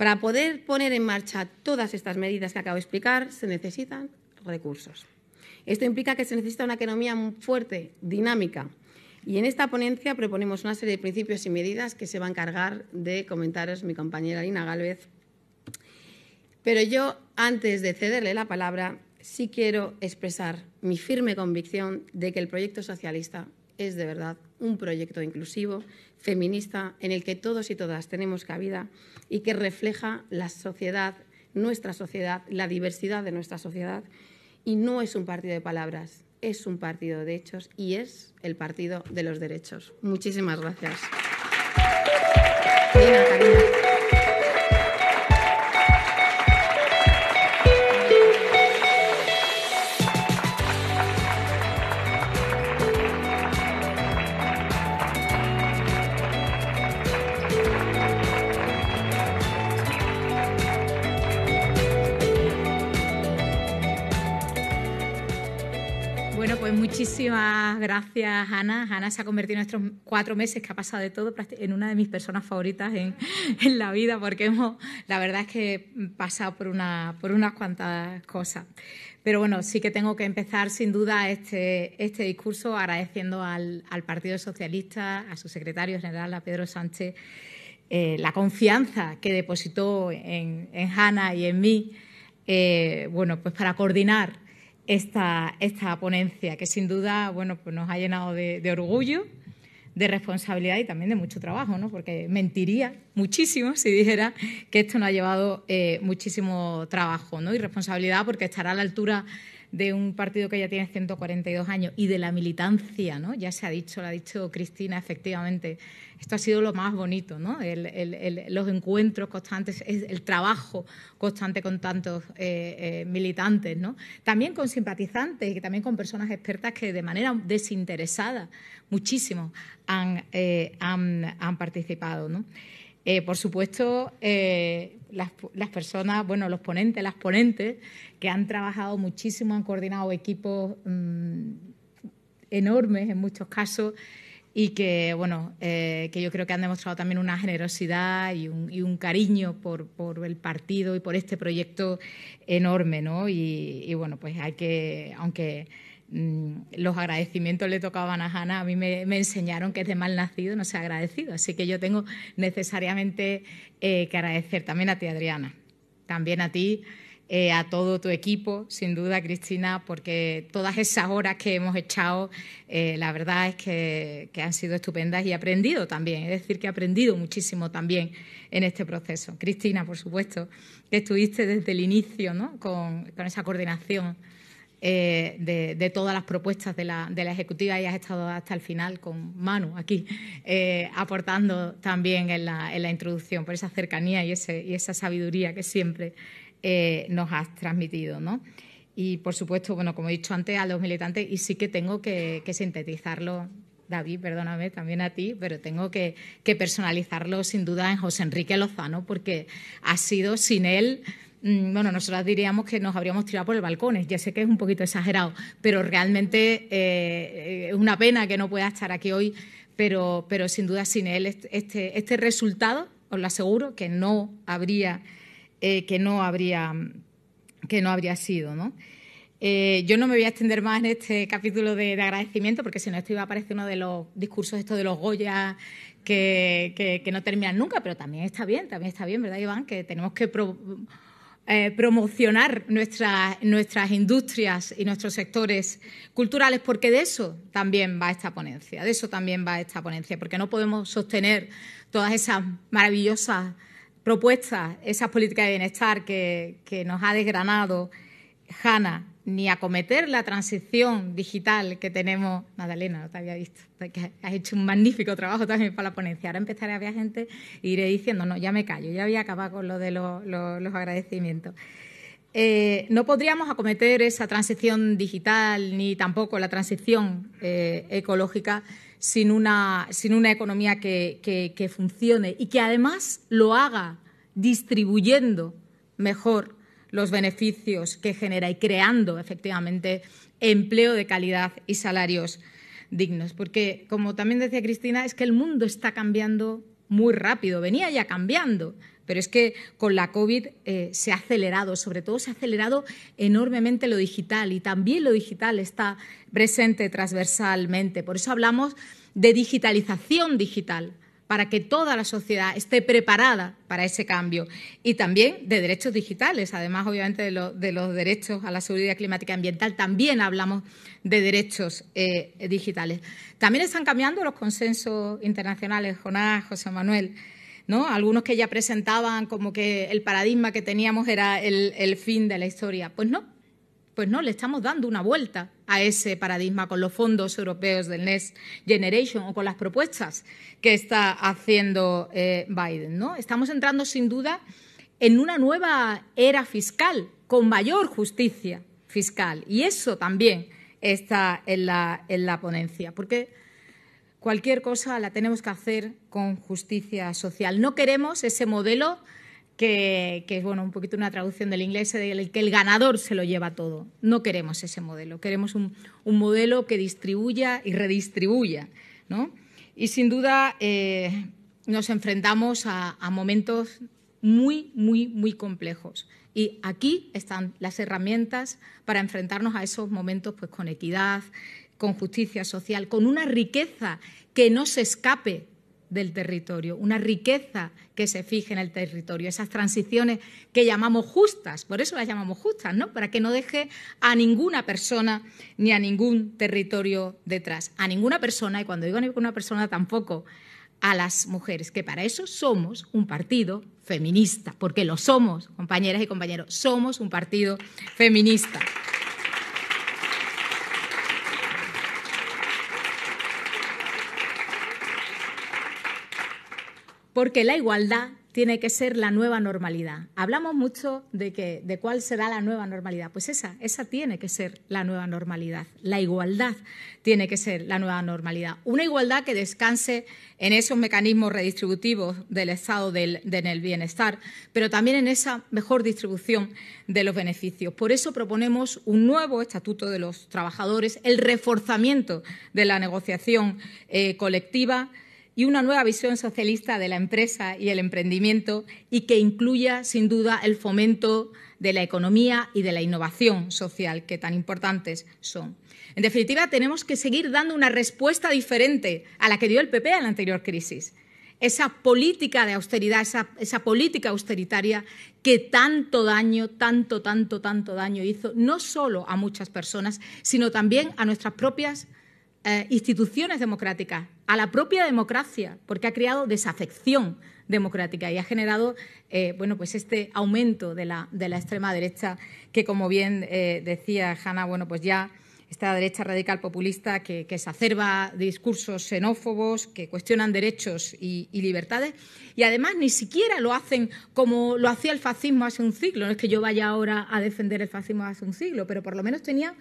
Para poder poner en marcha todas estas medidas que acabo de explicar, se necesitan recursos. Esto implica que se necesita una economía fuerte, dinámica. Y en esta ponencia proponemos una serie de principios y medidas que se va a encargar de comentaros mi compañera Lina Gálvez. Pero yo, antes de cederle la palabra, sí quiero expresar mi firme convicción de que el proyecto socialista es de verdad un proyecto inclusivo feminista en el que todos y todas tenemos cabida y que refleja la sociedad, nuestra sociedad, la diversidad de nuestra sociedad. Y no es un partido de palabras, es un partido de hechos y es el partido de los derechos. Muchísimas gracias. Muchísimas gracias, Ana. Ana se ha convertido en estos cuatro meses que ha pasado de todo en una de mis personas favoritas (laughs) en, la vida, porque hemos, la verdad es que he pasado por, unas cuantas cosas. Pero bueno, sí que tengo que empezar sin duda este, este discurso agradeciendo al, Partido Socialista, a su secretario general, a Pedro Sánchez, eh, la confianza que depositó en, Ana y en mí, eh, bueno, pues para coordinar esta, esta ponencia, que sin duda bueno, pues nos ha llenado de, orgullo, de responsabilidad y también de mucho trabajo, ¿no? porque mentiría muchísimo si dijera que esto nos ha llevado eh, muchísimo trabajo ¿no? y responsabilidad porque estará a la altura de un partido que ya tiene 142 años y de la militancia, ¿no? Ya se ha dicho, lo ha dicho Cristina, efectivamente. Esto ha sido lo más bonito, ¿no? los encuentros constantes, el trabajo constante con tantos eh, eh, militantes, ¿no? También con simpatizantes y también con personas expertas que de manera desinteresada, muchísimo, han, eh, han participado, ¿no? Eh, por supuesto, eh, las, personas, bueno, los ponentes, las ponentes, que han trabajado muchísimo, han coordinado equipos mm, enormes en muchos casos y que, bueno, eh, que yo creo que han demostrado también una generosidad y un, cariño por, el partido y por este proyecto enorme, ¿no? Y, y bueno, pues hay que, aunque Mm, los agradecimientos le tocaban a Hanna, a mí me, enseñaron que es de mal nacido no se ha agradecido, así que yo tengo necesariamente eh, que agradecer también a ti Adriana, también a ti, eh, a todo tu equipo, sin duda Cristina, porque todas esas horas que hemos echado, eh, la verdad es que, han sido estupendas y he aprendido también, es decir, que he aprendido muchísimo también en este proceso. Cristina, por supuesto, que estuviste desde el inicio ¿no? con esa coordinación eh, de, todas las propuestas de la, Ejecutiva y has estado hasta el final con Manu aquí, eh, aportando también en la, introducción por esa cercanía y, esa sabiduría que siempre eh, nos has transmitido. Y por supuesto, bueno, como he dicho antes, a los militantes, y sí que tengo que, sintetizarlo David, perdóname también a ti, pero tengo que, que, personalizarlo sin duda en José Enrique Lozano, porque ha sido sin él Mm, bueno, nosotros diríamos que nos habríamos tirado por el balcón, ya sé que es un poquito exagerado, pero realmente eh, es una pena que no pueda estar aquí hoy, pero, sin duda sin él este, este, resultado, os lo aseguro, que no habría, eh, que no habría, que no habría sido, eh, yo no me voy a extender más en este capítulo de, agradecimiento, porque si no, esto iba a parecer uno de los discursos estos de los Goya que, no terminan nunca, pero también está bien, también está bien, ¿verdad, Iván? Que tenemos que eh, promocionar nuestras industrias y nuestros sectores culturales, porque de eso también va esta ponencia, de eso también va esta ponencia, porque no podemos sostener todas esas maravillosas propuestas, esas políticas de bienestar que, que nos ha desgranado Hanna ni acometer la transición digital que tenemos. Madalena, no te había visto, que has hecho un magnífico trabajo también para la ponencia. Ahora empezaré a ver gente e iré diciendo, no, ya me callo, ya había acabado con lo de los, agradecimientos. Eh, no podríamos acometer esa transición digital ni tampoco la transición eh, ecológica sin una, sin una economía que, que funcione y que además lo haga distribuyendo mejor los beneficios que genera y creando efectivamente empleo de calidad y salarios dignos. Porque, como también decía Cristina, es que el mundo está cambiando muy rápido, venía ya cambiando, pero es que con la COVID eh, se ha acelerado, sobre todo se ha acelerado enormemente lo digital y también lo digital está presente transversalmente. Por eso hablamos de digitalización digital, para que toda la sociedad esté preparada para ese cambio y también de derechos digitales, además obviamente de, de los derechos a la seguridad climática y ambiental, también hablamos de derechos eh, digitales. También están cambiando los consensos internacionales, Jonás, José Manuel. ¿No? Algunos que ya presentaban como que el paradigma que teníamos era el fin de la historia. Pues no, pues no, le estamos dando una vuelta a ese paradigma con los fondos europeos del Next Generation o con las propuestas que está haciendo eh, Biden. ¿no? Estamos entrando sin duda en una nueva era fiscal con mayor justicia fiscal. Y eso también está en la, en la ponencia, porque cualquier cosa la tenemos que hacer con justicia social. No queremos ese modelo que, es bueno, un poquito una traducción del inglés, eh, de que el ganador se lo lleva todo. No queremos ese modelo, queremos un, modelo que distribuya y redistribuya. Y sin duda eh, nos enfrentamos a, momentos muy, muy, muy complejos. Y aquí están las herramientas para enfrentarnos a esos momentos pues, con equidad, con justicia social, con una riqueza que no se escape del territorio, una riqueza que se fije en el territorio, esas transiciones que llamamos justas, por eso las llamamos justas, ¿no? Para que no deje a ninguna persona ni a ningún territorio detrás, a ninguna persona, y cuando digo a ninguna persona tampoco a las mujeres, que para eso somos un partido feminista, porque lo somos, compañeras y compañeros, somos un partido feminista. porque la igualdad tiene que ser la nueva normalidad. Hablamos mucho de, cuál será la nueva normalidad. Pues esa, esa tiene que ser la nueva normalidad. La igualdad tiene que ser la nueva normalidad. Una igualdad que descanse en esos mecanismos redistributivos del Estado del, bienestar, pero también en esa mejor distribución de los beneficios. Por eso proponemos un nuevo Estatuto de los Trabajadores, el reforzamiento de la negociación eh, colectiva y una nueva visión socialista de la empresa y el emprendimiento y que incluya, sin duda, el fomento de la economía y de la innovación social, que tan importantes son. En definitiva, tenemos que seguir dando una respuesta diferente a la que dio el PP en la anterior crisis. Esa política de austeridad, esa, política austeritaria que tanto daño, tanto, tanto, tanto daño hizo, no solo a muchas personas, sino también a nuestras propias eh, instituciones democráticas, a la propia democracia, porque ha creado desafección democrática y ha generado eh, bueno, pues este aumento de la, extrema derecha que, como bien eh, decía Hanna, bueno, pues ya esta derecha radical populista que, que exacerba discursos xenófobos, que cuestionan derechos y, y, libertades, y además ni siquiera lo hacen como lo hacía el fascismo hace un siglo. No es que yo vaya ahora a defender el fascismo hace un siglo, pero por lo menos tenía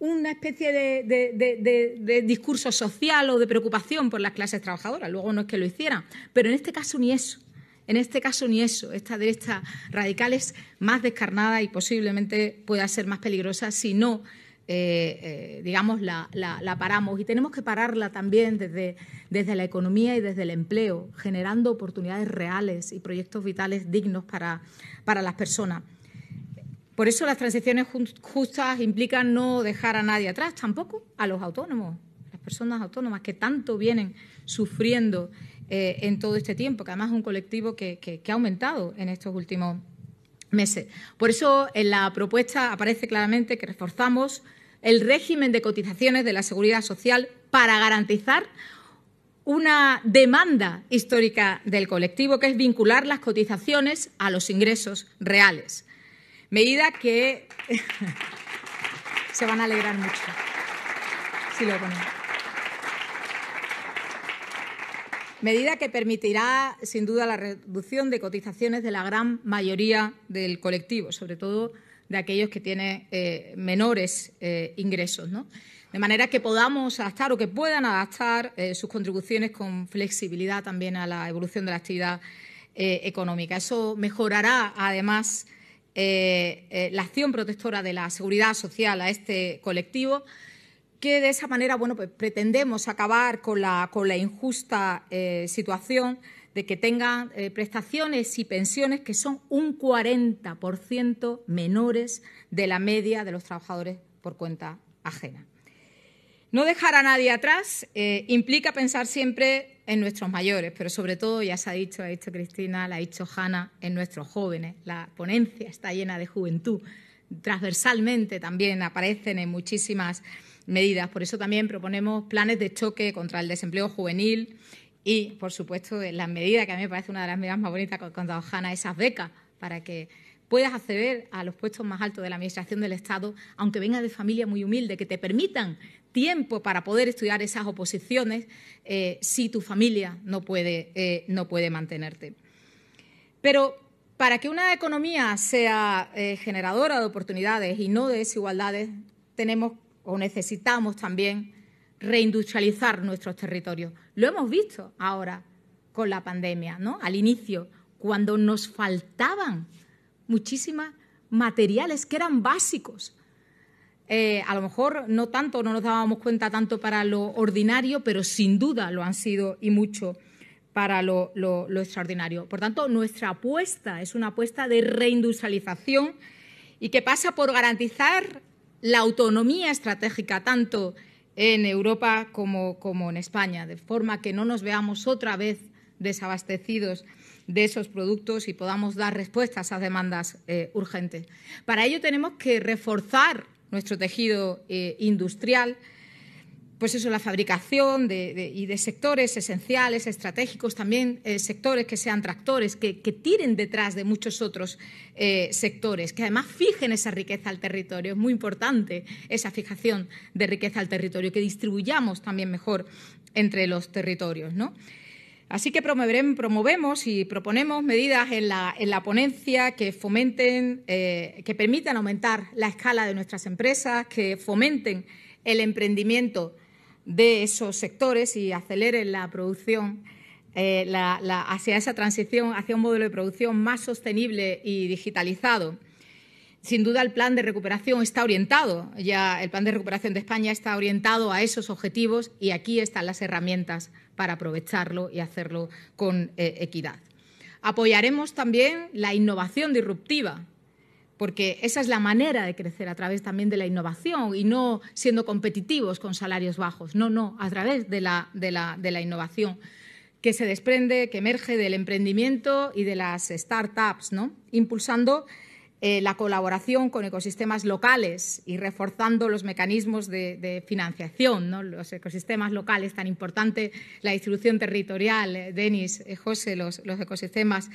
una especie de, discurso social o de preocupación por las clases trabajadoras. Luego no es que lo hicieran, pero en este caso ni eso. En este caso ni eso. Esta derecha radical es más descarnada y posiblemente pueda ser más peligrosa si no, eh, eh, digamos, la, paramos. Y tenemos que pararla también desde, la economía y desde el empleo, generando oportunidades reales y proyectos vitales dignos para las personas. Por eso las transiciones justas implican no dejar a nadie atrás, tampoco a los autónomos, a las personas autónomas que tanto vienen sufriendo eh, en todo este tiempo, que además es un colectivo que ha aumentado en estos últimos meses. Por eso en la propuesta aparece claramente que reforzamos el régimen de cotizaciones de la seguridad social para garantizar una demanda histórica del colectivo, que es vincular las cotizaciones a los ingresos reales. Medida que (laughs) se van a alegrar mucho Medida que permitirá, sin duda, la reducción de cotizaciones de la gran mayoría del colectivo, sobre todo de aquellos que tienen eh, menores eh, ingresos. ¿no? De manera que podamos adaptar o que puedan adaptar eh, sus contribuciones con flexibilidad también a la evolución de la actividad económica. Eso mejorará, además, eh, eh, la acción protectora de la seguridad social a este colectivo, que de esa manera bueno, pues pretendemos acabar con la, injusta eh, situación de que tengan prestaciones y pensiones que son un 40% menores de la media de los trabajadores por cuenta ajena. No dejar a nadie atrás eh, implica pensar siempre en nuestros mayores, pero sobre todo, ya se ha dicho, ha dicho Cristina, la ha dicho Hanna, en nuestros jóvenes. La ponencia está llena de juventud. Transversalmente también aparecen en muchísimas medidas. Por eso también proponemos planes de choque contra el desempleo juvenil y, por supuesto, en las medidas, que a mí me parece una de las medidas más bonitas que ha Hanna, esas becas para que puedas acceder a los puestos más altos de la Administración del Estado, aunque venga de familia muy humilde, que te permitan tiempo para poder estudiar esas oposiciones eh, si tu familia eh, no puede, mantenerte. Pero para que una economía sea eh, generadora de oportunidades y no de desigualdades, tenemos o necesitamos también reindustrializar nuestros territorios. Lo hemos visto ahora con la pandemia, Al inicio, cuando nos faltaban muchísimos materiales que eran básicos eh, a lo mejor no tanto, no nos dábamos cuenta tanto para lo ordinario, pero sin duda lo han sido y mucho para lo, extraordinario. Por tanto, nuestra apuesta es una apuesta de reindustrialización y que pasa por garantizar la autonomía estratégica tanto en Europa como, en España, de forma que no nos veamos otra vez desabastecidos de esos productos y podamos dar respuestas a esas demandas eh, urgentes. Para ello tenemos que reforzar nuestro tejido eh, industrial, pues eso, la fabricación de, y de sectores esenciales, estratégicos, también eh, sectores que sean tractores, que, tiren detrás de muchos otros eh, sectores, que además fijen esa riqueza al territorio. Es muy importante esa fijación de riqueza al territorio, que distribuyamos también mejor entre los territorios. ¿no? Así que promovemos y proponemos medidas en la, ponencia que fomenten, eh, que permitan aumentar la escala de nuestras empresas, que fomenten el emprendimiento de esos sectores y aceleren la producción eh, hacia esa transición, hacia un modelo de producción más sostenible y digitalizado. Sin duda, el plan de recuperación está orientado, ya el plan de recuperación de España está orientado a esos objetivos y aquí están las herramientas para aprovecharlo y hacerlo con eh, equidad. Apoyaremos también la innovación disruptiva, porque esa es la manera de crecer a través también de la innovación y no siendo competitivos con salarios bajos, no, no, a través de la, de la, de la innovación que se desprende, que emerge del emprendimiento y de las startups, ¿no? impulsando eh, la colaboración con ecosistemas locales y reforzando los mecanismos de, financiación, los ecosistemas locales tan importante, la distribución territorial, eh, Denis, eh, José, los, ecosistemas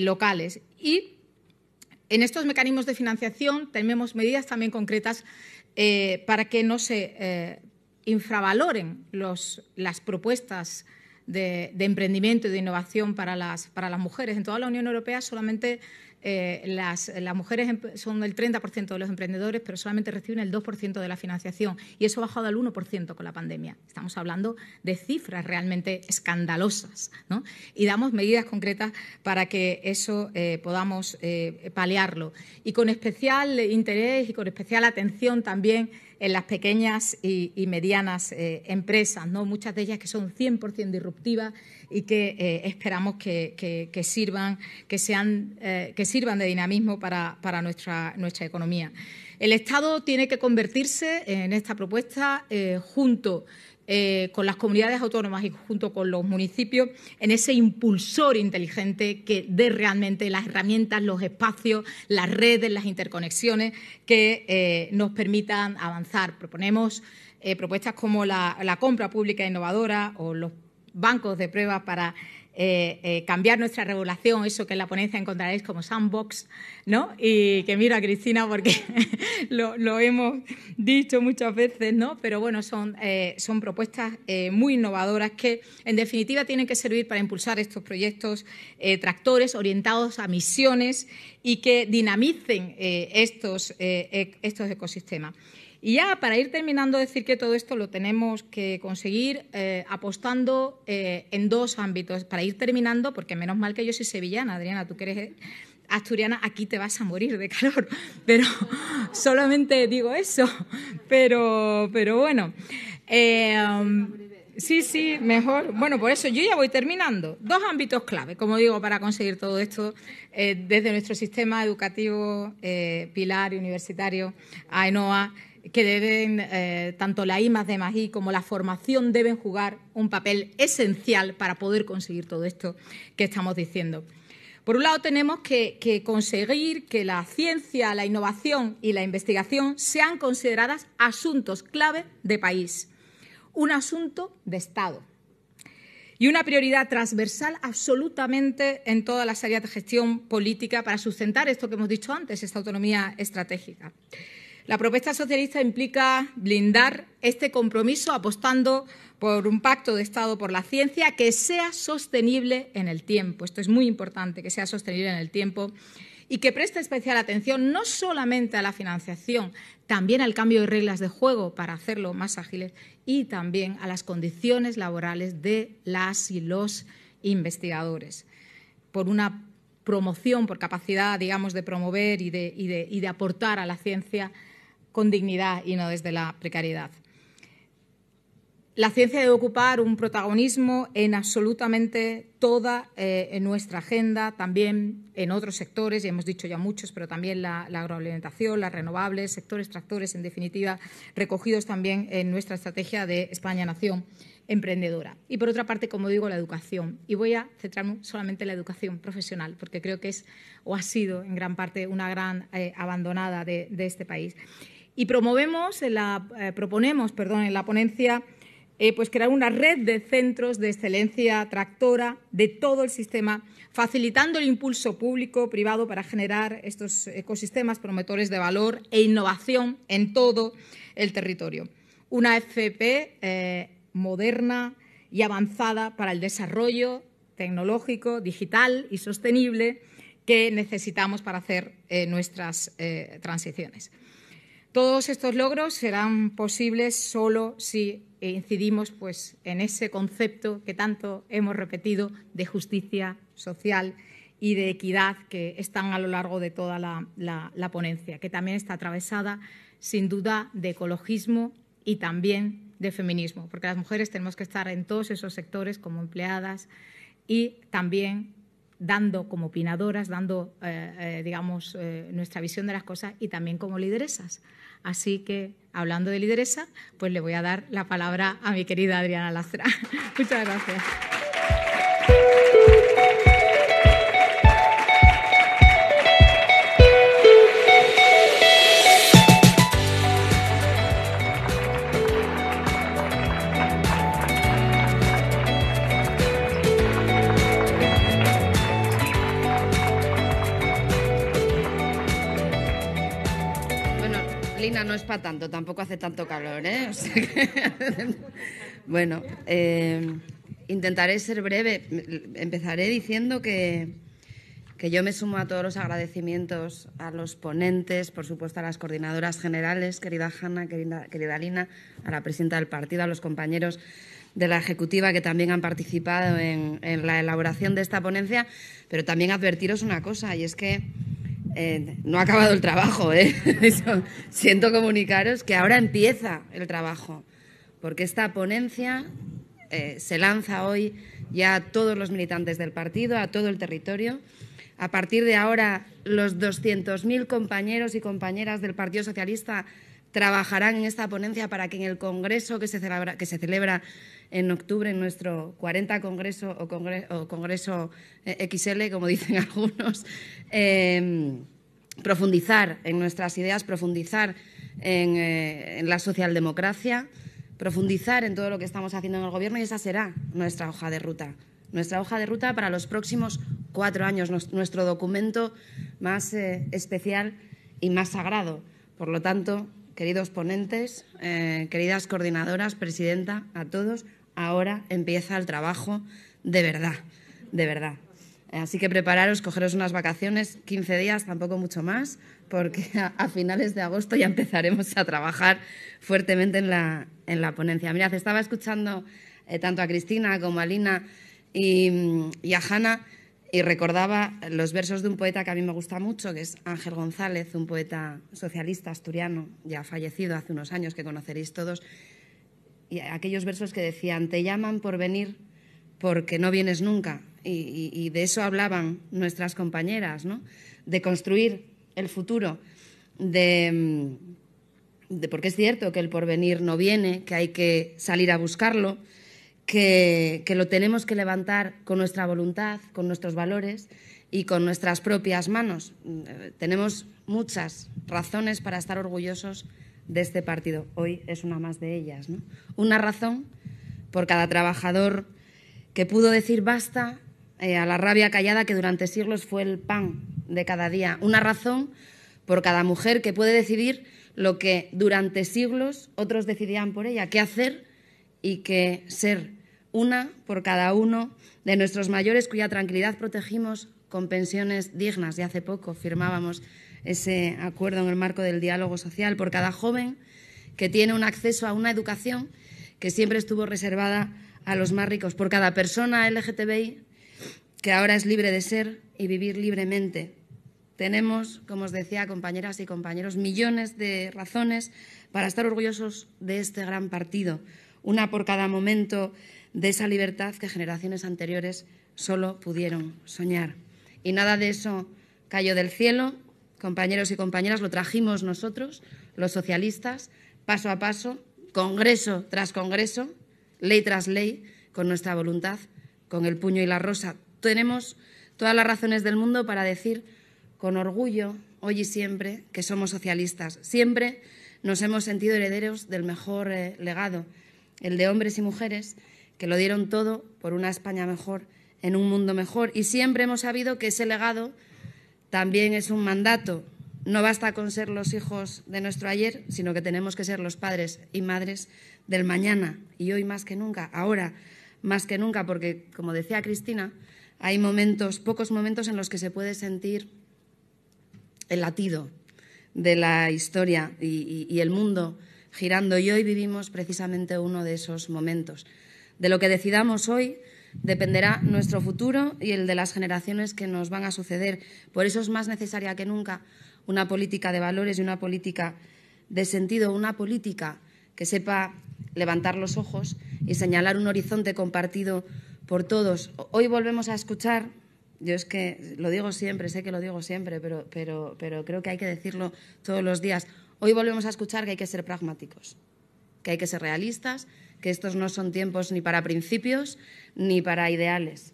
locales. Y en estos mecanismos de financiación tenemos medidas también concretas para que no se infravaloren las propuestas de, emprendimiento y de innovación para las, para las mujeres. En toda la Unión Europea solamente eh, las, las, mujeres son el 30% de los emprendedores, pero solamente reciben el 2% de la financiación y eso ha bajado al 1% con la pandemia. Estamos hablando de cifras realmente escandalosas ¿no? y damos medidas concretas para que eso eh, podamos eh, paliarlo. Y con especial interés y con especial atención también en las pequeñas y, medianas eh, empresas, ¿no? muchas de ellas que son 100% disruptivas y que eh, esperamos que, sirvan, que, sean, eh, que sirvan de dinamismo para, nuestra, nuestra economía. El Estado tiene que convertirse en esta propuesta junto eh, con las comunidades autónomas y junto con los municipios en ese impulsor inteligente que dé realmente las herramientas, los espacios, las redes, las interconexiones que eh, nos permitan avanzar. Proponemos eh, propuestas como la compra pública innovadora o los bancos de pruebas para eh, eh, cambiar nuestra regulación, eso que en la ponencia encontraréis como sandbox, ¿no? Y que miro a Cristina porque (laughs) lo, hemos dicho muchas veces, ¿no? Pero bueno, son, eh, propuestas muy innovadoras que en definitiva tienen que servir para impulsar estos proyectos tractores orientados a misiones y que dinamicen e, estos ecosistemas. Y ya para ir terminando, decir que todo esto lo tenemos que conseguir eh, apostando eh, en dos ámbitos. Para ir terminando, porque menos mal que yo soy sevillana, Adriana, tú que eres eh, asturiana, aquí te vas a morir de calor. (laughs) Pero solamente digo eso. Pero, pero bueno. sí, sí, mejor. Bueno, por eso yo ya voy terminando. Dos ámbitos clave, como digo, para conseguir todo esto desde nuestro sistema educativo, pilar y universitario, AENOA que deben, eh, tanto la I de Magí como la formación deben jugar un papel esencial para poder conseguir todo esto que estamos diciendo. Por un lado, tenemos que, que, conseguir que la ciencia, la innovación y la investigación sean consideradas asuntos clave de país, un asunto de Estado y una prioridad transversal absolutamente en todas las áreas de gestión política para sustentar esto que hemos dicho antes, esta autonomía estratégica. La propuesta socialista implica blindar este compromiso apostando por un pacto de Estado por la ciencia que sea sostenible en el tiempo. Esto es muy importante, que sea sostenible en el tiempo y que preste especial atención no solamente a la financiación, también al cambio de reglas de juego para hacerlo más ágil y también a las condiciones laborales de las y los investigadores. Por una promoción, por capacidad, digamos, de promover y de, y de aportar a la ciencia con dignidad y no desde la precariedad. La ciencia debe ocupar un protagonismo en absolutamente toda eh, nuestra agenda, también en otros sectores, y hemos dicho ya muchos, pero también la, agroalimentación, las renovables, sectores tractores, en definitiva, recogidos también en nuestra estrategia de España-Nación emprendedora. Y por otra parte, como digo, la educación. Y voy a centrarme solamente en la educación profesional, porque creo que es o ha sido en gran parte una gran eh, abandonada de este país y promovemos, eh, proponemos perdón, en la ponencia eh, pues crear una red de centros de excelencia tractora de todo el sistema, facilitando el impulso público-privado para generar estos ecosistemas promotores de valor e innovación en todo el territorio. Una FP eh, moderna y avanzada para el desarrollo tecnológico, digital y sostenible que necesitamos para hacer nuestras transiciones. Todos estos logros serán posibles solo si incidimos pues, en ese concepto que tanto hemos repetido de justicia social y de equidad que están a lo largo de toda la, la ponencia, que también está atravesada sin duda de ecologismo y también de feminismo, porque las mujeres tenemos que estar en todos esos sectores como empleadas y también dando como opinadoras, dando, eh, eh, digamos, eh, nuestra visión de las cosas y también como lideresas. Así que, hablando de lideresa, pues le voy a dar la palabra a mi querida Adriana Lastra. (laughs) Muchas gracias. tanto, tampoco hace tanto calor, ¿eh? (laughs) bueno, eh, intentaré ser breve. Empezaré diciendo que, yo me sumo a todos los agradecimientos a los ponentes, por supuesto a las coordinadoras generales, querida Hanna, querida, Lina, a la presidenta del partido, a los compañeros de la Ejecutiva que también han participado en la elaboración de esta ponencia, pero también advertiros una cosa, y es que eh, no ha acabado el trabajo, ¿eh? (laughs) siento comunicaros que ahora empieza el trabajo, porque esta ponencia eh, se lanza hoy ya a todos los militantes del partido, a todo el territorio. A partir de ahora, los 200.000 compañeros y compañeras del Partido Socialista trabajarán en esta ponencia para que en el Congreso que se celebra, en octubre, en nuestro 40 Congreso o, Congreso eh, XL, como (laughs) dicen algunos, em, profundizar en nuestras ideas, profundizar eh, en, la socialdemocracia, profundizar en todo lo que estamos haciendo en el Gobierno y esa será nuestra hoja de ruta nuestra hoja de ruta para los próximos cuatro años, nuestro documento más eh, especial y más sagrado. Por lo tanto, queridos ponentes, eh, queridas coordinadoras, presidenta, a todos, ahora empieza el trabajo de verdad, de verdad. Así que prepararos, cogeros unas vacaciones, 15 días, tampoco mucho más, porque a, finales de agosto ya empezaremos a trabajar fuertemente en la, en la ponencia. Mirad, estaba escuchando eh, tanto a Cristina como a Lina y, y a Hanna y recordaba los versos de un poeta que a mí me gusta mucho, que es Ángel González, un poeta socialista asturiano, ya fallecido hace unos años, que conoceréis todos, y aquellos versos que decían, te llaman por venir porque no vienes nunca, y, de eso hablaban nuestras compañeras, ¿no? de construir el futuro, de porque es cierto que el porvenir no viene, que hay que salir a buscarlo, que, lo tenemos que levantar con nuestra voluntad, con nuestros valores y con nuestras propias manos. Eh, tenemos muchas razones para estar orgullosos de este partido. Hoy es una más de ellas. Una razón por cada trabajador que pudo decir basta eh, a la rabia callada que durante siglos fue el pan de cada día. Una razón por cada mujer que puede decidir lo que durante siglos otros decidían por ella, qué hacer y qué ser una por cada uno de nuestros mayores cuya tranquilidad protegimos con pensiones dignas. Y hace poco firmábamos ese acuerdo en el marco del diálogo social por cada joven que tiene un acceso a una educación que siempre estuvo reservada a los más ricos, por cada persona LGTBI que ahora es libre de ser y vivir libremente. Tenemos, como os decía, compañeras y compañeros, millones de razones para estar orgullosos de este gran partido, una por cada momento de esa libertad que generaciones anteriores solo pudieron soñar. Y nada de eso cayó del cielo, compañeros y compañeras, lo trajimos nosotros, los socialistas, paso a paso, congreso tras congreso, ley tras ley, con nuestra voluntad, con el puño y la rosa. Tenemos todas las razones del mundo para decir con orgullo, hoy y siempre, que somos socialistas. Siempre nos hemos sentido herederos del mejor eh, legado, el de hombres y mujeres que lo dieron todo por una España mejor, en un mundo mejor. Y siempre hemos sabido que ese legado también es un mandato. No basta con ser los hijos de nuestro ayer, sino que tenemos que ser los padres y madres del mañana. Y hoy más que nunca, ahora más que nunca, porque como decía Cristina, hay momentos, pocos momentos en los que se puede sentir el latido de la historia y, el mundo girando. Y hoy vivimos precisamente uno de esos momentos. De lo que decidamos hoy dependerá nuestro futuro y el de las generaciones que nos van a suceder. Por eso es más necesaria que nunca una política de valores y una política de sentido, una política que sepa levantar los ojos y señalar un horizonte compartido por todos. Hoy volvemos a escuchar, yo es que lo digo siempre, sé que lo digo siempre, pero, pero, pero creo que hay que decirlo todos los días. Hoy volvemos a escuchar que hay que ser pragmáticos, que hay que ser realistas, que estos no son tiempos ni para principios ni para ideales.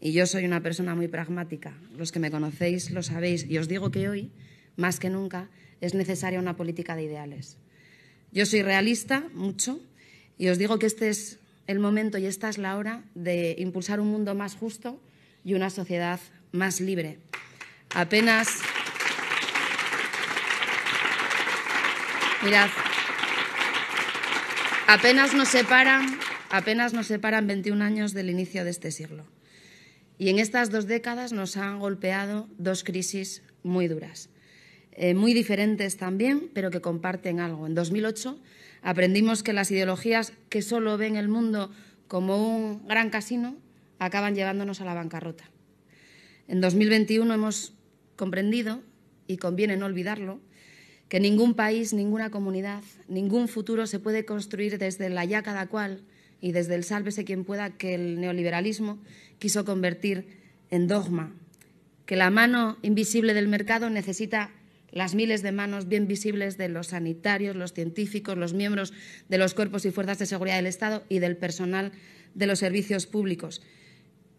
Y yo soy una persona muy pragmática. Los que me conocéis lo sabéis. Y os digo que hoy, más que nunca, es necesaria una política de ideales. Yo soy realista, mucho, y os digo que este es el momento y esta es la hora de impulsar un mundo más justo y una sociedad más libre. Apenas. Mirad. Apenas nos separan, apenas nos separan 21 años del inicio de este siglo. Y en estas dos décadas nos han golpeado dos crisis muy duras, eh, muy diferentes también, pero que comparten algo. En 2008 aprendimos que las ideologías que solo ven el mundo como un gran casino acaban llevándonos a la bancarrota. En 2021 hemos comprendido, y conviene no olvidarlo, que ningún país, ninguna comunidad, ningún futuro se puede construir desde la ya cada cual y desde el sálvese quien pueda que el neoliberalismo quiso convertir en dogma, que la mano invisible del mercado necesita las miles de manos bien visibles de los sanitarios, los científicos, los miembros de los cuerpos y fuerzas de seguridad del Estado y del personal de los servicios públicos.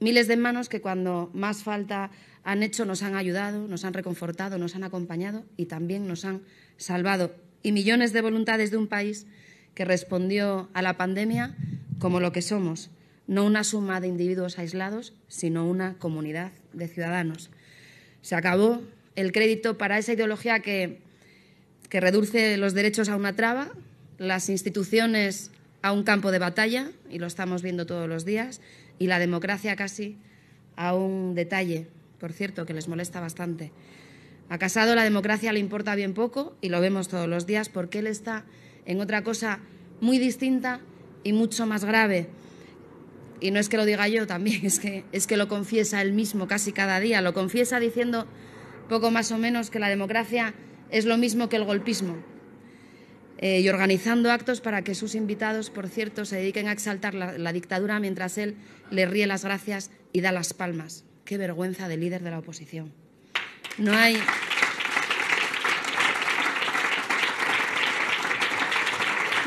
Miles de manos que cuando más falta han hecho nos han ayudado, nos han reconfortado, nos han acompañado y también nos han salvado y millones de voluntades de un país que respondió a la pandemia como lo que somos, no una suma de individuos aislados, sino una comunidad de ciudadanos. Se acabó el crédito para esa ideología que, reduce los derechos a una traba, las instituciones a un campo de batalla, y lo estamos viendo todos los días, y la democracia casi a un detalle, por cierto, que les molesta bastante. A Casado la democracia le importa bien poco y lo vemos todos los días porque él está en otra cosa muy distinta y mucho más grave. Y no es que lo diga yo también, (laughs) es que, es que lo confiesa él mismo casi cada día. Lo confiesa diciendo poco más o menos que la democracia es lo mismo que el golpismo. Eh, y organizando actos para que sus invitados, por cierto, se dediquen a exaltar la, dictadura mientras él le ríe las gracias y da las palmas. Qué vergüenza de líder de la oposición. No hay.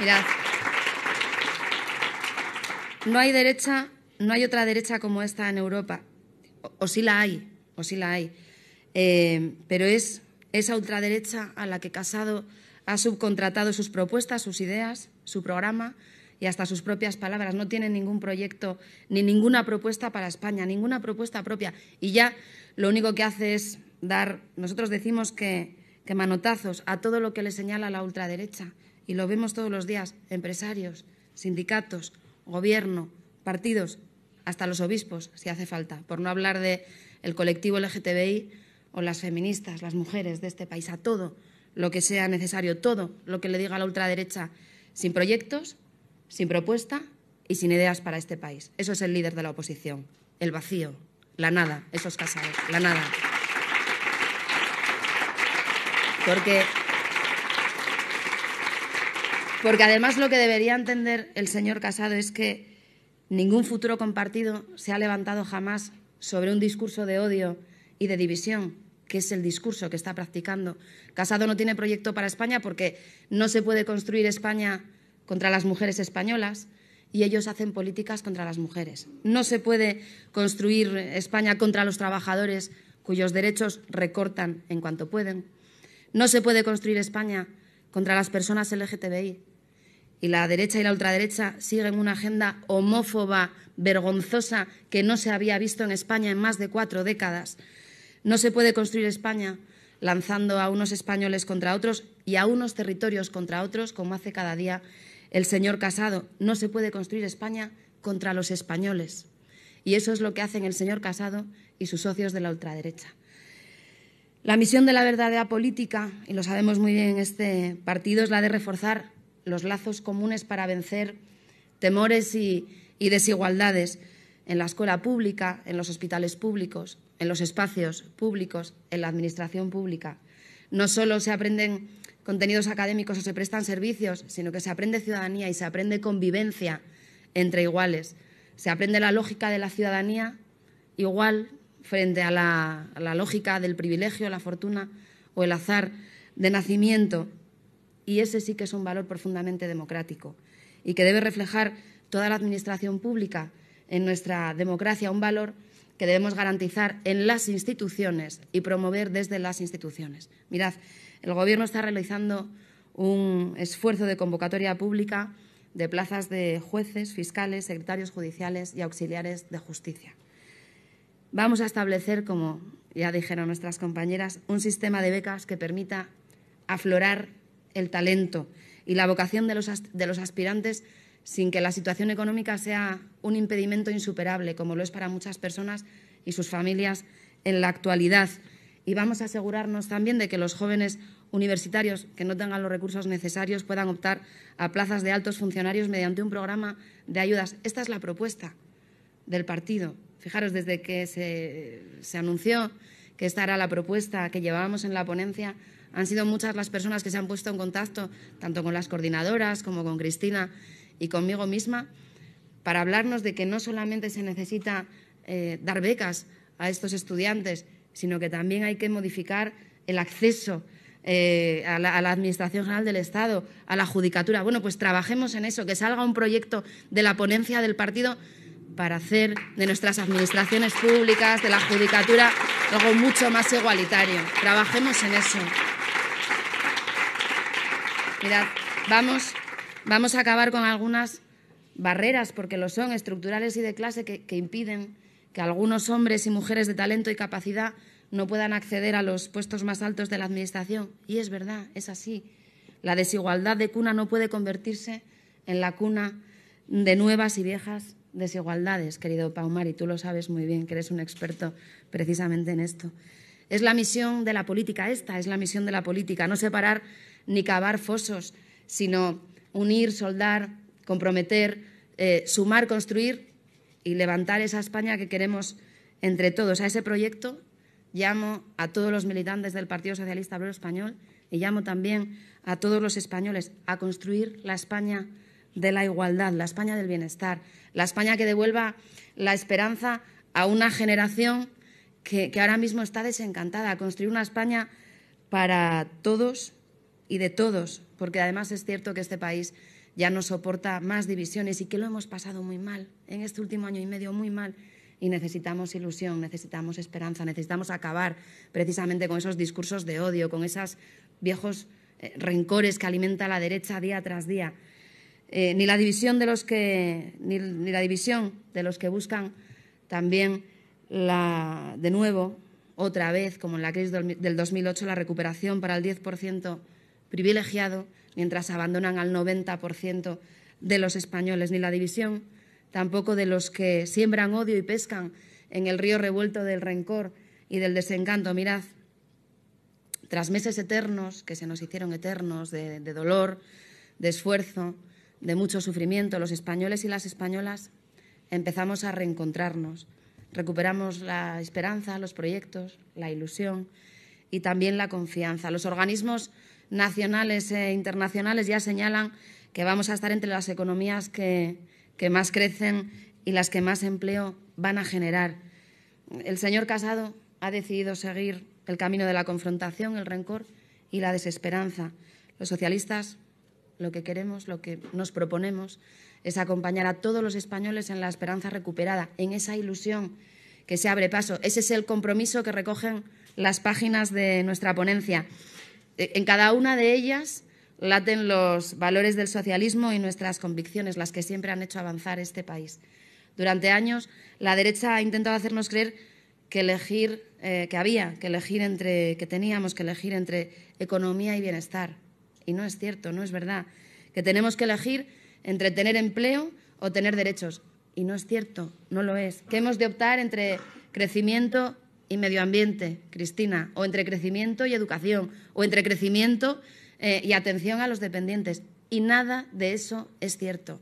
Mirad. No hay derecha, no hay otra derecha como esta en Europa. O, sí la hay, o sí la hay. Eh, pero es esa ultraderecha a la que Casado ha subcontratado sus propuestas, sus ideas, su programa y hasta sus propias palabras. No tiene ningún proyecto ni ninguna propuesta para España, ninguna propuesta propia. Y ya lo único que hace es dar, nosotros decimos que, manotazos a todo lo que le señala la ultraderecha y lo vemos todos los días, empresarios, sindicatos, gobierno, partidos, hasta los obispos, si hace falta, por no hablar del el colectivo LGTBI o las feministas, las mujeres de este país, a todo lo que sea necesario, todo lo que le diga la ultraderecha, sin proyectos, sin propuesta y sin ideas para este país. Eso es el líder de la oposición, el vacío, la nada, esos casados, la nada. Porque, porque además lo que debería entender el señor Casado es que ningún futuro compartido se ha levantado jamás sobre un discurso de odio y de división, que es el discurso que está practicando. Casado no tiene proyecto para España porque no se puede construir España contra las mujeres españolas y ellos hacen políticas contra las mujeres. No se puede construir España contra los trabajadores cuyos derechos recortan en cuanto pueden. No se puede construir España contra las personas LGTBI. Y la derecha y la ultraderecha siguen una agenda homófoba, vergonzosa, que no se había visto en España en más de cuatro décadas. No se puede construir España lanzando a unos españoles contra otros y a unos territorios contra otros, como hace cada día el señor Casado. No se puede construir España contra los españoles. Y eso es lo que hacen el señor Casado y sus socios de la ultraderecha. La misión de la verdadera política, y lo sabemos muy bien en este partido, es la de reforzar los lazos comunes para vencer temores y, y desigualdades en la escuela pública, en los hospitales públicos, en los espacios públicos, en la administración pública. No solo se aprenden contenidos académicos o se prestan servicios, sino que se aprende ciudadanía y se aprende convivencia entre iguales. Se aprende la lógica de la ciudadanía igual frente a la, lógica del privilegio, la fortuna o el azar de nacimiento. Y ese sí que es un valor profundamente democrático y que debe reflejar toda la administración pública en nuestra democracia, un valor que debemos garantizar en las instituciones y promover desde las instituciones. Mirad, el Gobierno está realizando un esfuerzo de convocatoria pública de plazas de jueces, fiscales, secretarios judiciales y auxiliares de justicia. Vamos a establecer, como ya dijeron nuestras compañeras, un sistema de becas que permita aflorar el talento y la vocación de los, de los aspirantes sin que la situación económica sea un impedimento insuperable, como lo es para muchas personas y sus familias en la actualidad. Y vamos a asegurarnos también de que los jóvenes universitarios que no tengan los recursos necesarios puedan optar a plazas de altos funcionarios mediante un programa de ayudas. Esta es la propuesta del partido Fijaros, desde que se, anunció que esta era la propuesta que llevábamos en la ponencia, han sido muchas las personas que se han puesto en contacto, tanto con las coordinadoras como con Cristina y conmigo misma, para hablarnos de que no solamente se necesita eh, dar becas a estos estudiantes, sino que también hay que modificar el acceso eh, a, la, Administración General del Estado, a la Judicatura. Bueno, pues trabajemos en eso, que salga un proyecto de la ponencia del partido para hacer de nuestras administraciones públicas, de la judicatura, algo mucho más igualitario. Trabajemos en eso. Mirad, vamos, vamos a acabar con algunas barreras, porque lo son, estructurales y de clase, que impiden que algunos hombres y mujeres de talento y capacidad no puedan acceder a los puestos más altos de la Administración. Y es verdad, es así. La desigualdad de cuna no puede convertirse en la cuna de nuevas y viejas desigualdades, querido Paumar, y tú lo sabes muy bien, que eres un experto precisamente en esto. Es la misión de la política esta, es la misión de la política, no separar ni cavar fosos, sino unir, soldar, comprometer, eh, sumar, construir y levantar esa España que queremos entre todos. A ese proyecto llamo a todos los militantes del Partido Socialista Obrero Español y llamo también a todos los españoles a construir la España de la igualdad, la España del bienestar, la España que devuelva la esperanza a una generación que, ahora mismo está desencantada, construir una España para todos y de todos, porque además es cierto que este país ya no soporta más divisiones y que lo hemos pasado muy mal, en este último año y medio muy mal, y necesitamos ilusión, necesitamos esperanza, necesitamos acabar precisamente con esos discursos de odio, con esos viejos eh, rencores que alimenta la derecha día tras día. Eh, ni la división de los que ni, la división de los que buscan también la de nuevo otra vez como en la crisis del 2008 la recuperación para el 10% privilegiado mientras abandonan al 90% de los españoles ni la división tampoco de los que siembran odio y pescan en el río revuelto del rencor y del desencanto mirad tras meses eternos que se nos hicieron eternos de dolor de esfuerzo de mucho sufrimiento, los españoles y las españolas empezamos a reencontrarnos, recuperamos la esperanza, los proyectos, la ilusión y también la confianza. Los organismos nacionales e internacionales ya señalan que vamos a estar entre las economías que, más crecen y las que más empleo van a generar. El señor Casado ha decidido seguir el camino de la confrontación, el rencor y la desesperanza. Los socialistas lo que queremos, lo que nos proponemos, es acompañar a todos los españoles en la esperanza recuperada, en esa ilusión que se abre paso. Ese es el compromiso que recogen las páginas de nuestra ponencia. E, en cada una de ellas laten los valores del socialismo y nuestras convicciones, las que siempre han hecho avanzar este país. Durante años, la derecha ha intentado hacernos creer que elegir, eh, que había que elegir entre, que teníamos que elegir entre economía y bienestar, y no es cierto, no es verdad, que tenemos que elegir entre tener empleo o tener derechos y no es cierto, no lo es, que hemos de optar entre crecimiento y medio ambiente, Cristina, o entre crecimiento y educación, o entre crecimiento eh, y atención a los dependientes. Y nada de eso es cierto.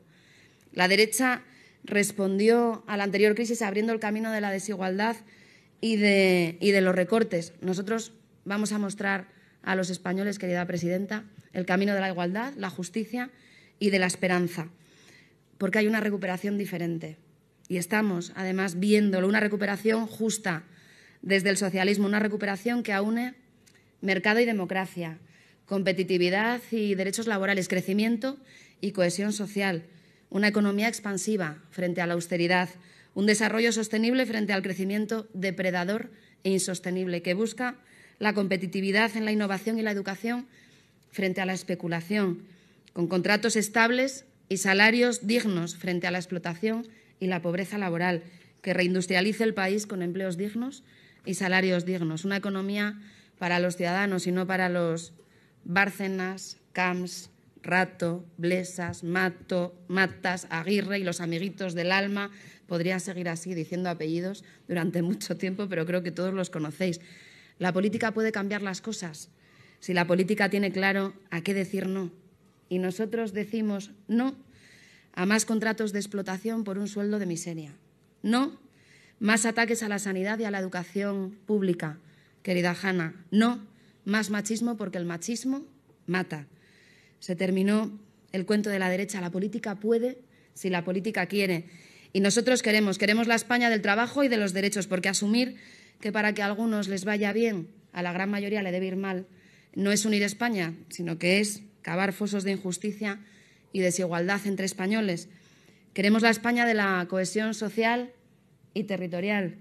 La derecha respondió a la anterior crisis abriendo el camino de la desigualdad y de los recortes. Nosotros vamos a mostrar a los españoles, querida presidenta, el camino de la igualdad, la justicia y de la esperanza, porque hay una recuperación diferente. Y estamos, además, viéndolo, una recuperación justa desde el socialismo, una recuperación que aúne mercado y democracia, competitividad y derechos laborales, crecimiento y cohesión social, una economía expansiva frente a la austeridad, un desarrollo sostenible frente al crecimiento depredador e insostenible que busca la competitividad en la innovación y la educación frente a la especulación, con contratos estables y salarios dignos frente a la explotación y la pobreza laboral, que reindustrialice el país con empleos dignos y salarios dignos. Una economía para los ciudadanos y no para los Bárcenas, Camps, Rato, Blesas, Mato, Matas, Aguirre y los amiguitos del alma. Podría seguir así diciendo apellidos durante (laughs) mucho tiempo, pero creo que todos los conocéis. La política puede cambiar las cosas, si la política tiene claro a qué decir no y nosotros decimos no a más contratos de explotación por un sueldo de miseria, no más ataques a la sanidad y a la educación pública, querida Hanna, no más machismo porque el machismo mata. Se terminó el cuento de la derecha, la política puede si la política quiere. Y nosotros queremos, queremos la España del trabajo y de los derechos, porque asumir que para que a algunos les vaya bien, a la gran mayoría le debe ir mal, no es unir España, sino que es cavar fosos de injusticia y desigualdad entre españoles. Queremos la España de la cohesión social y territorial.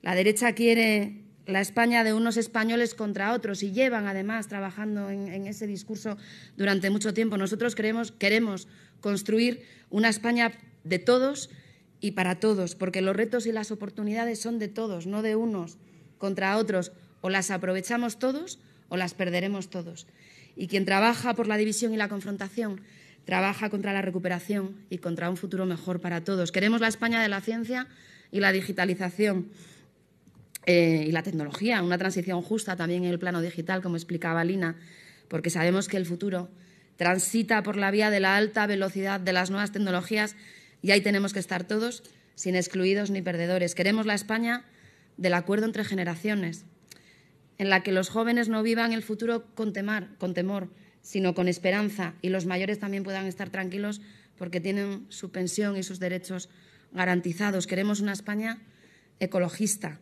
La derecha quiere la España de unos españoles contra otros y llevan además trabajando en, ese discurso durante mucho tiempo. Nosotros queremos construir una España de todos y para todos, porque los retos y las oportunidades son de todos, no de unos contra otros. O las aprovechamos todos o las perderemos todos. Y quien trabaja por la división y la confrontación trabaja contra la recuperación y contra un futuro mejor para todos. Queremos la España de la ciencia y la digitalización eh, y la tecnología, una transición justa también en el plano digital, como explicaba Lina, porque sabemos que el futuro transita por la vía de la alta velocidad de las nuevas tecnologías y ahí tenemos que estar todos, sin excluidos ni perdedores. Queremos la España del acuerdo entre generaciones, en la que los jóvenes no vivan el futuro con, con temor, sino con esperanza y los mayores también puedan estar tranquilos porque tienen su pensión y sus derechos garantizados. Queremos una España ecologista,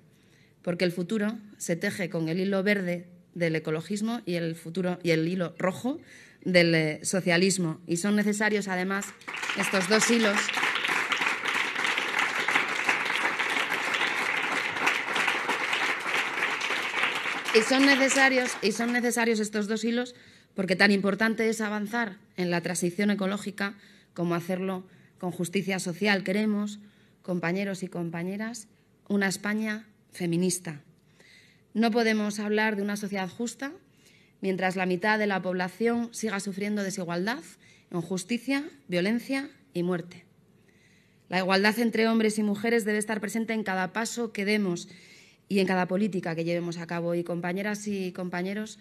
porque el futuro se teje con el hilo verde del ecologismo y el futuro y el hilo rojo del eh, socialismo y son necesarios además estos dos hilos Y son necesarios, y son necesarios estos dos hilos porque tan importante es avanzar en la transición ecológica como hacerlo con justicia social. Queremos, compañeros y compañeras, una España feminista. No podemos hablar de una sociedad justa mientras la mitad de la población siga sufriendo desigualdad, injusticia, violencia y muerte. La igualdad entre hombres y mujeres debe estar presente en cada paso que demos y en cada política que llevemos a cabo. Y compañeras y compañeros,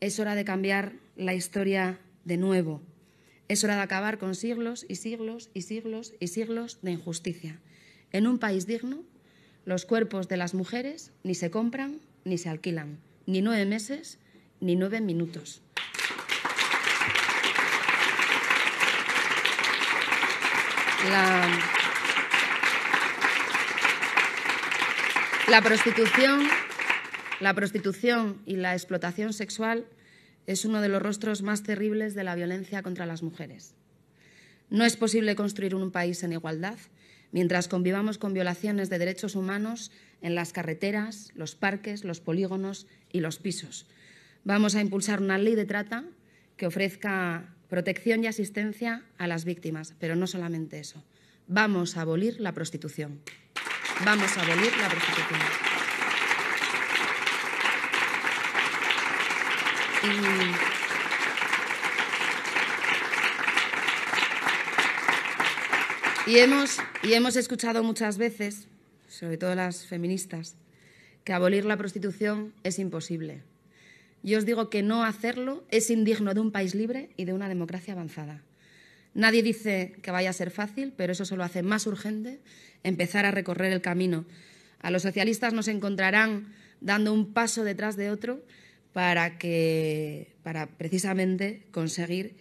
es hora de cambiar la historia de nuevo. Es hora de acabar con siglos y siglos y siglos y siglos de injusticia. En un país digno, los cuerpos de las mujeres ni se compran ni se alquilan, ni nueve meses ni nueve minutos. La... La prostitución, la prostitución y la explotación sexual es uno de los rostros más terribles de la violencia contra las mujeres. No es posible construir un país en igualdad mientras convivamos con violaciones de derechos humanos en las carreteras, los parques, los polígonos y los pisos. Vamos a impulsar una ley de trata que ofrezca protección y asistencia a las víctimas, pero no solamente eso. Vamos a abolir la prostitución. Vamos a abolir la prostitución. Y... hemos, y hemos escuchado muchas veces, sobre todo las feministas, que abolir la prostitución es imposible. Yo os digo que no hacerlo es indigno de un país libre y de una democracia avanzada. Nadie dice que vaya a ser fácil, pero eso solo hace más urgente empezar a recorrer el camino. A los socialistas nos encontrarán dando un paso detrás de otro para que para precisamente conseguir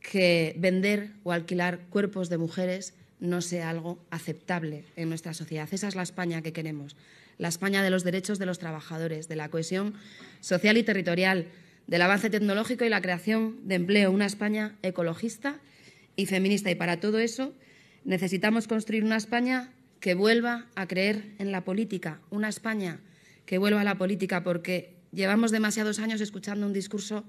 que vender o alquilar cuerpos de mujeres no sea algo aceptable en nuestra sociedad. Esa es la España que queremos, la España de los derechos de los trabajadores, de la cohesión social y territorial, del avance tecnológico y la creación de empleo, una España ecologista y feminista. Y para todo eso necesitamos construir una España que vuelva a creer en la política, una España que vuelva a la política, porque llevamos demasiados años escuchando un discurso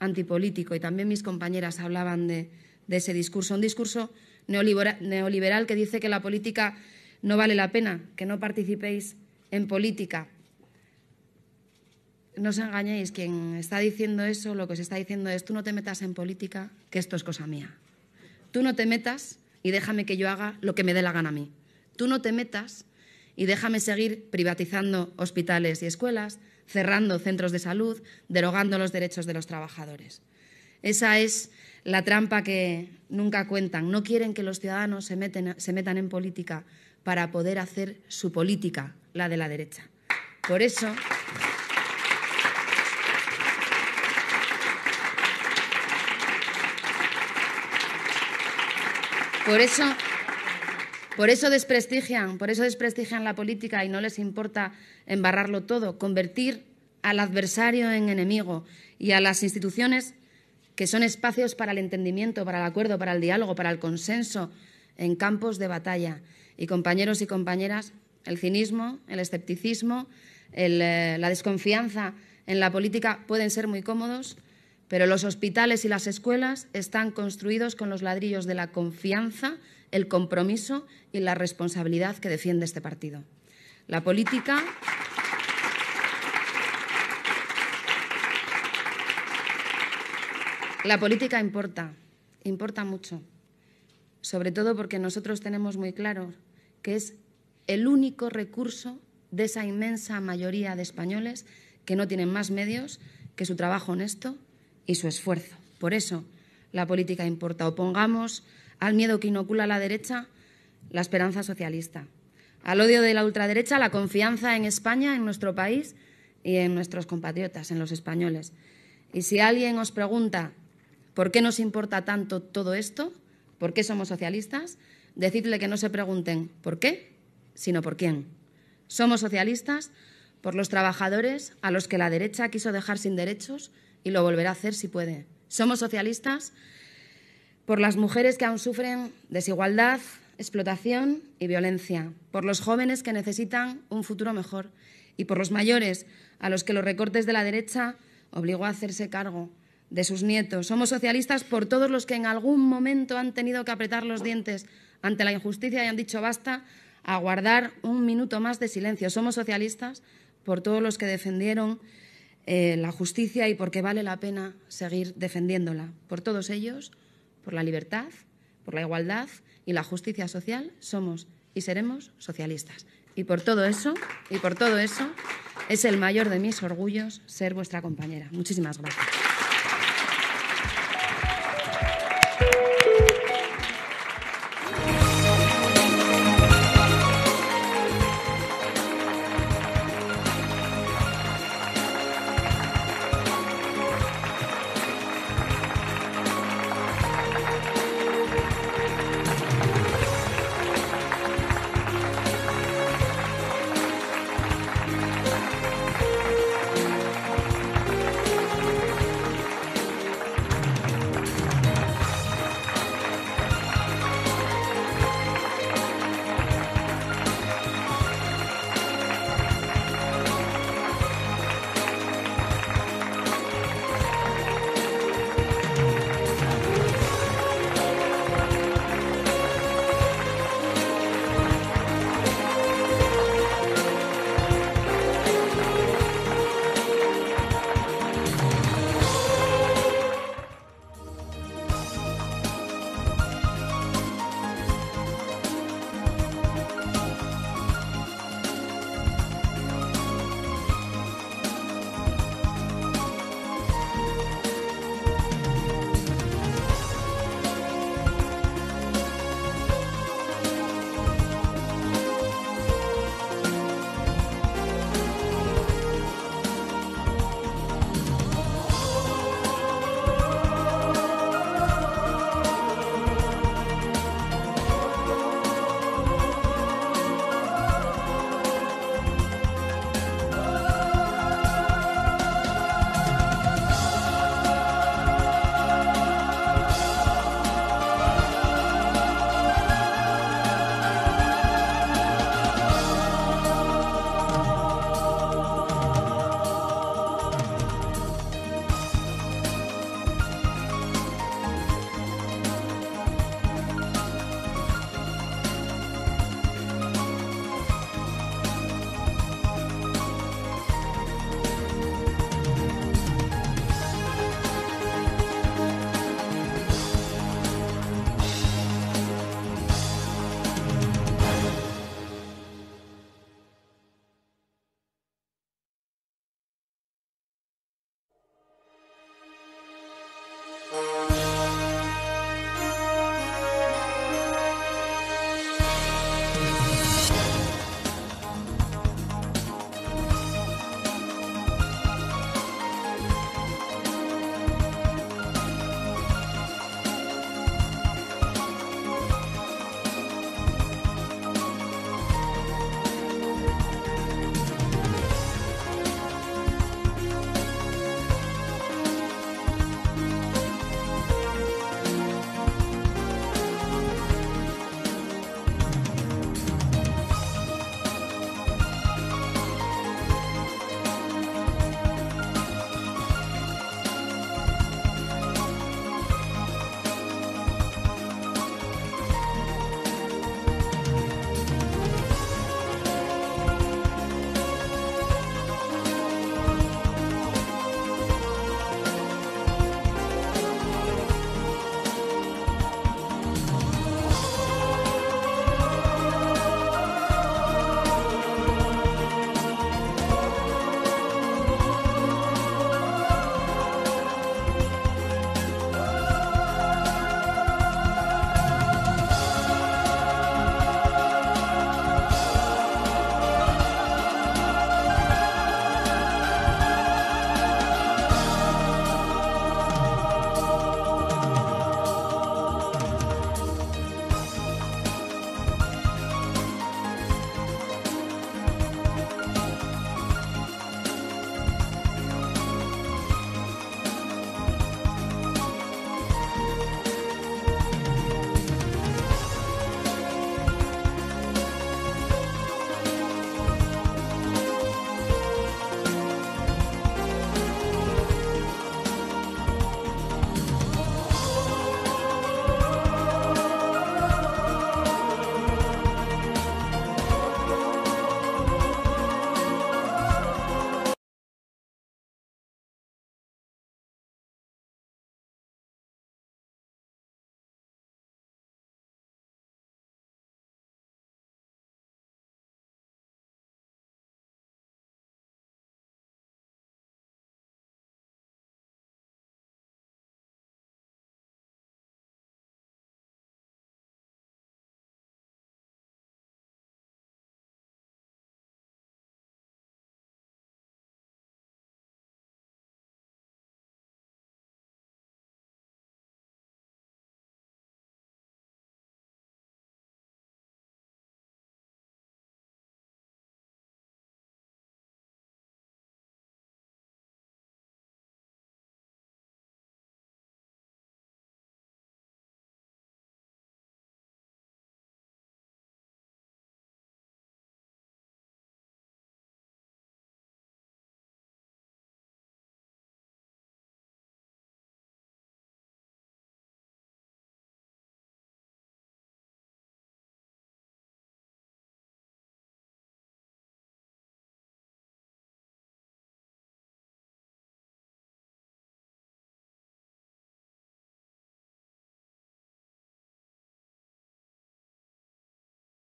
antipolítico y también mis compañeras hablaban de, ese discurso, un discurso neoliberal, neoliberal que dice que la política no vale la pena, que no participéis en política. No os engañéis, quien está diciendo eso, lo que se está diciendo es tú no te metas en política, que esto es cosa mía. Tú no te metas y déjame que yo haga lo que me dé la gana a mí. Tú no te metas y déjame seguir privatizando hospitales y escuelas, cerrando centros de salud, derogando los derechos de los trabajadores. Esa es la trampa que nunca cuentan. No quieren que los ciudadanos se, se, metan en política para poder hacer su política, la de la derecha. Por eso. Por eso, por eso desprestigian, por eso la política y no les importa embarrarlo todo, convertir al adversario en enemigo y a las instituciones que son espacios para el entendimiento, para el acuerdo, para el diálogo, para el consenso en campos de batalla. Y compañeros y compañeras, el cinismo, el escepticismo, eh, la desconfianza en la política pueden ser muy cómodos, pero los hospitales y las escuelas están construidos con los ladrillos de la confianza, el compromiso y la responsabilidad que defiende este partido. La política. La política importa, importa mucho, sobre todo porque nosotros tenemos muy claro que es el único recurso de esa inmensa mayoría de españoles que no tienen más medios que su trabajo honesto y su esfuerzo. Por eso la política importa. Opongamos al miedo que inocula la derecha la esperanza socialista, al odio de la ultraderecha la confianza en España, en nuestro país y en nuestros compatriotas, en los españoles. Y si alguien os pregunta por qué nos importa tanto todo esto, por qué somos socialistas, decidle que no se pregunten por qué, sino por quién. Somos socialistas por los trabajadores a los que la derecha quiso dejar sin derechos y lo volverá a hacer si puede. Somos socialistas por las mujeres que aún sufren desigualdad, explotación y violencia, por los jóvenes que necesitan un futuro mejor y por los mayores a los que los recortes de la derecha obligó a hacerse cargo de sus nietos. Somos socialistas por todos los que en algún momento han tenido que apretar los dientes ante la injusticia y han dicho basta a guardar un minuto más de silencio. Somos socialistas por todos los que defendieron eh, la justicia y porque vale la pena seguir defendiéndola. Por todos ellos, por la libertad, por la igualdad y la justicia social, somos y seremos socialistas. Y por todo eso, y por todo eso, es el mayor de mis orgullos ser vuestra compañera. Muchísimas gracias.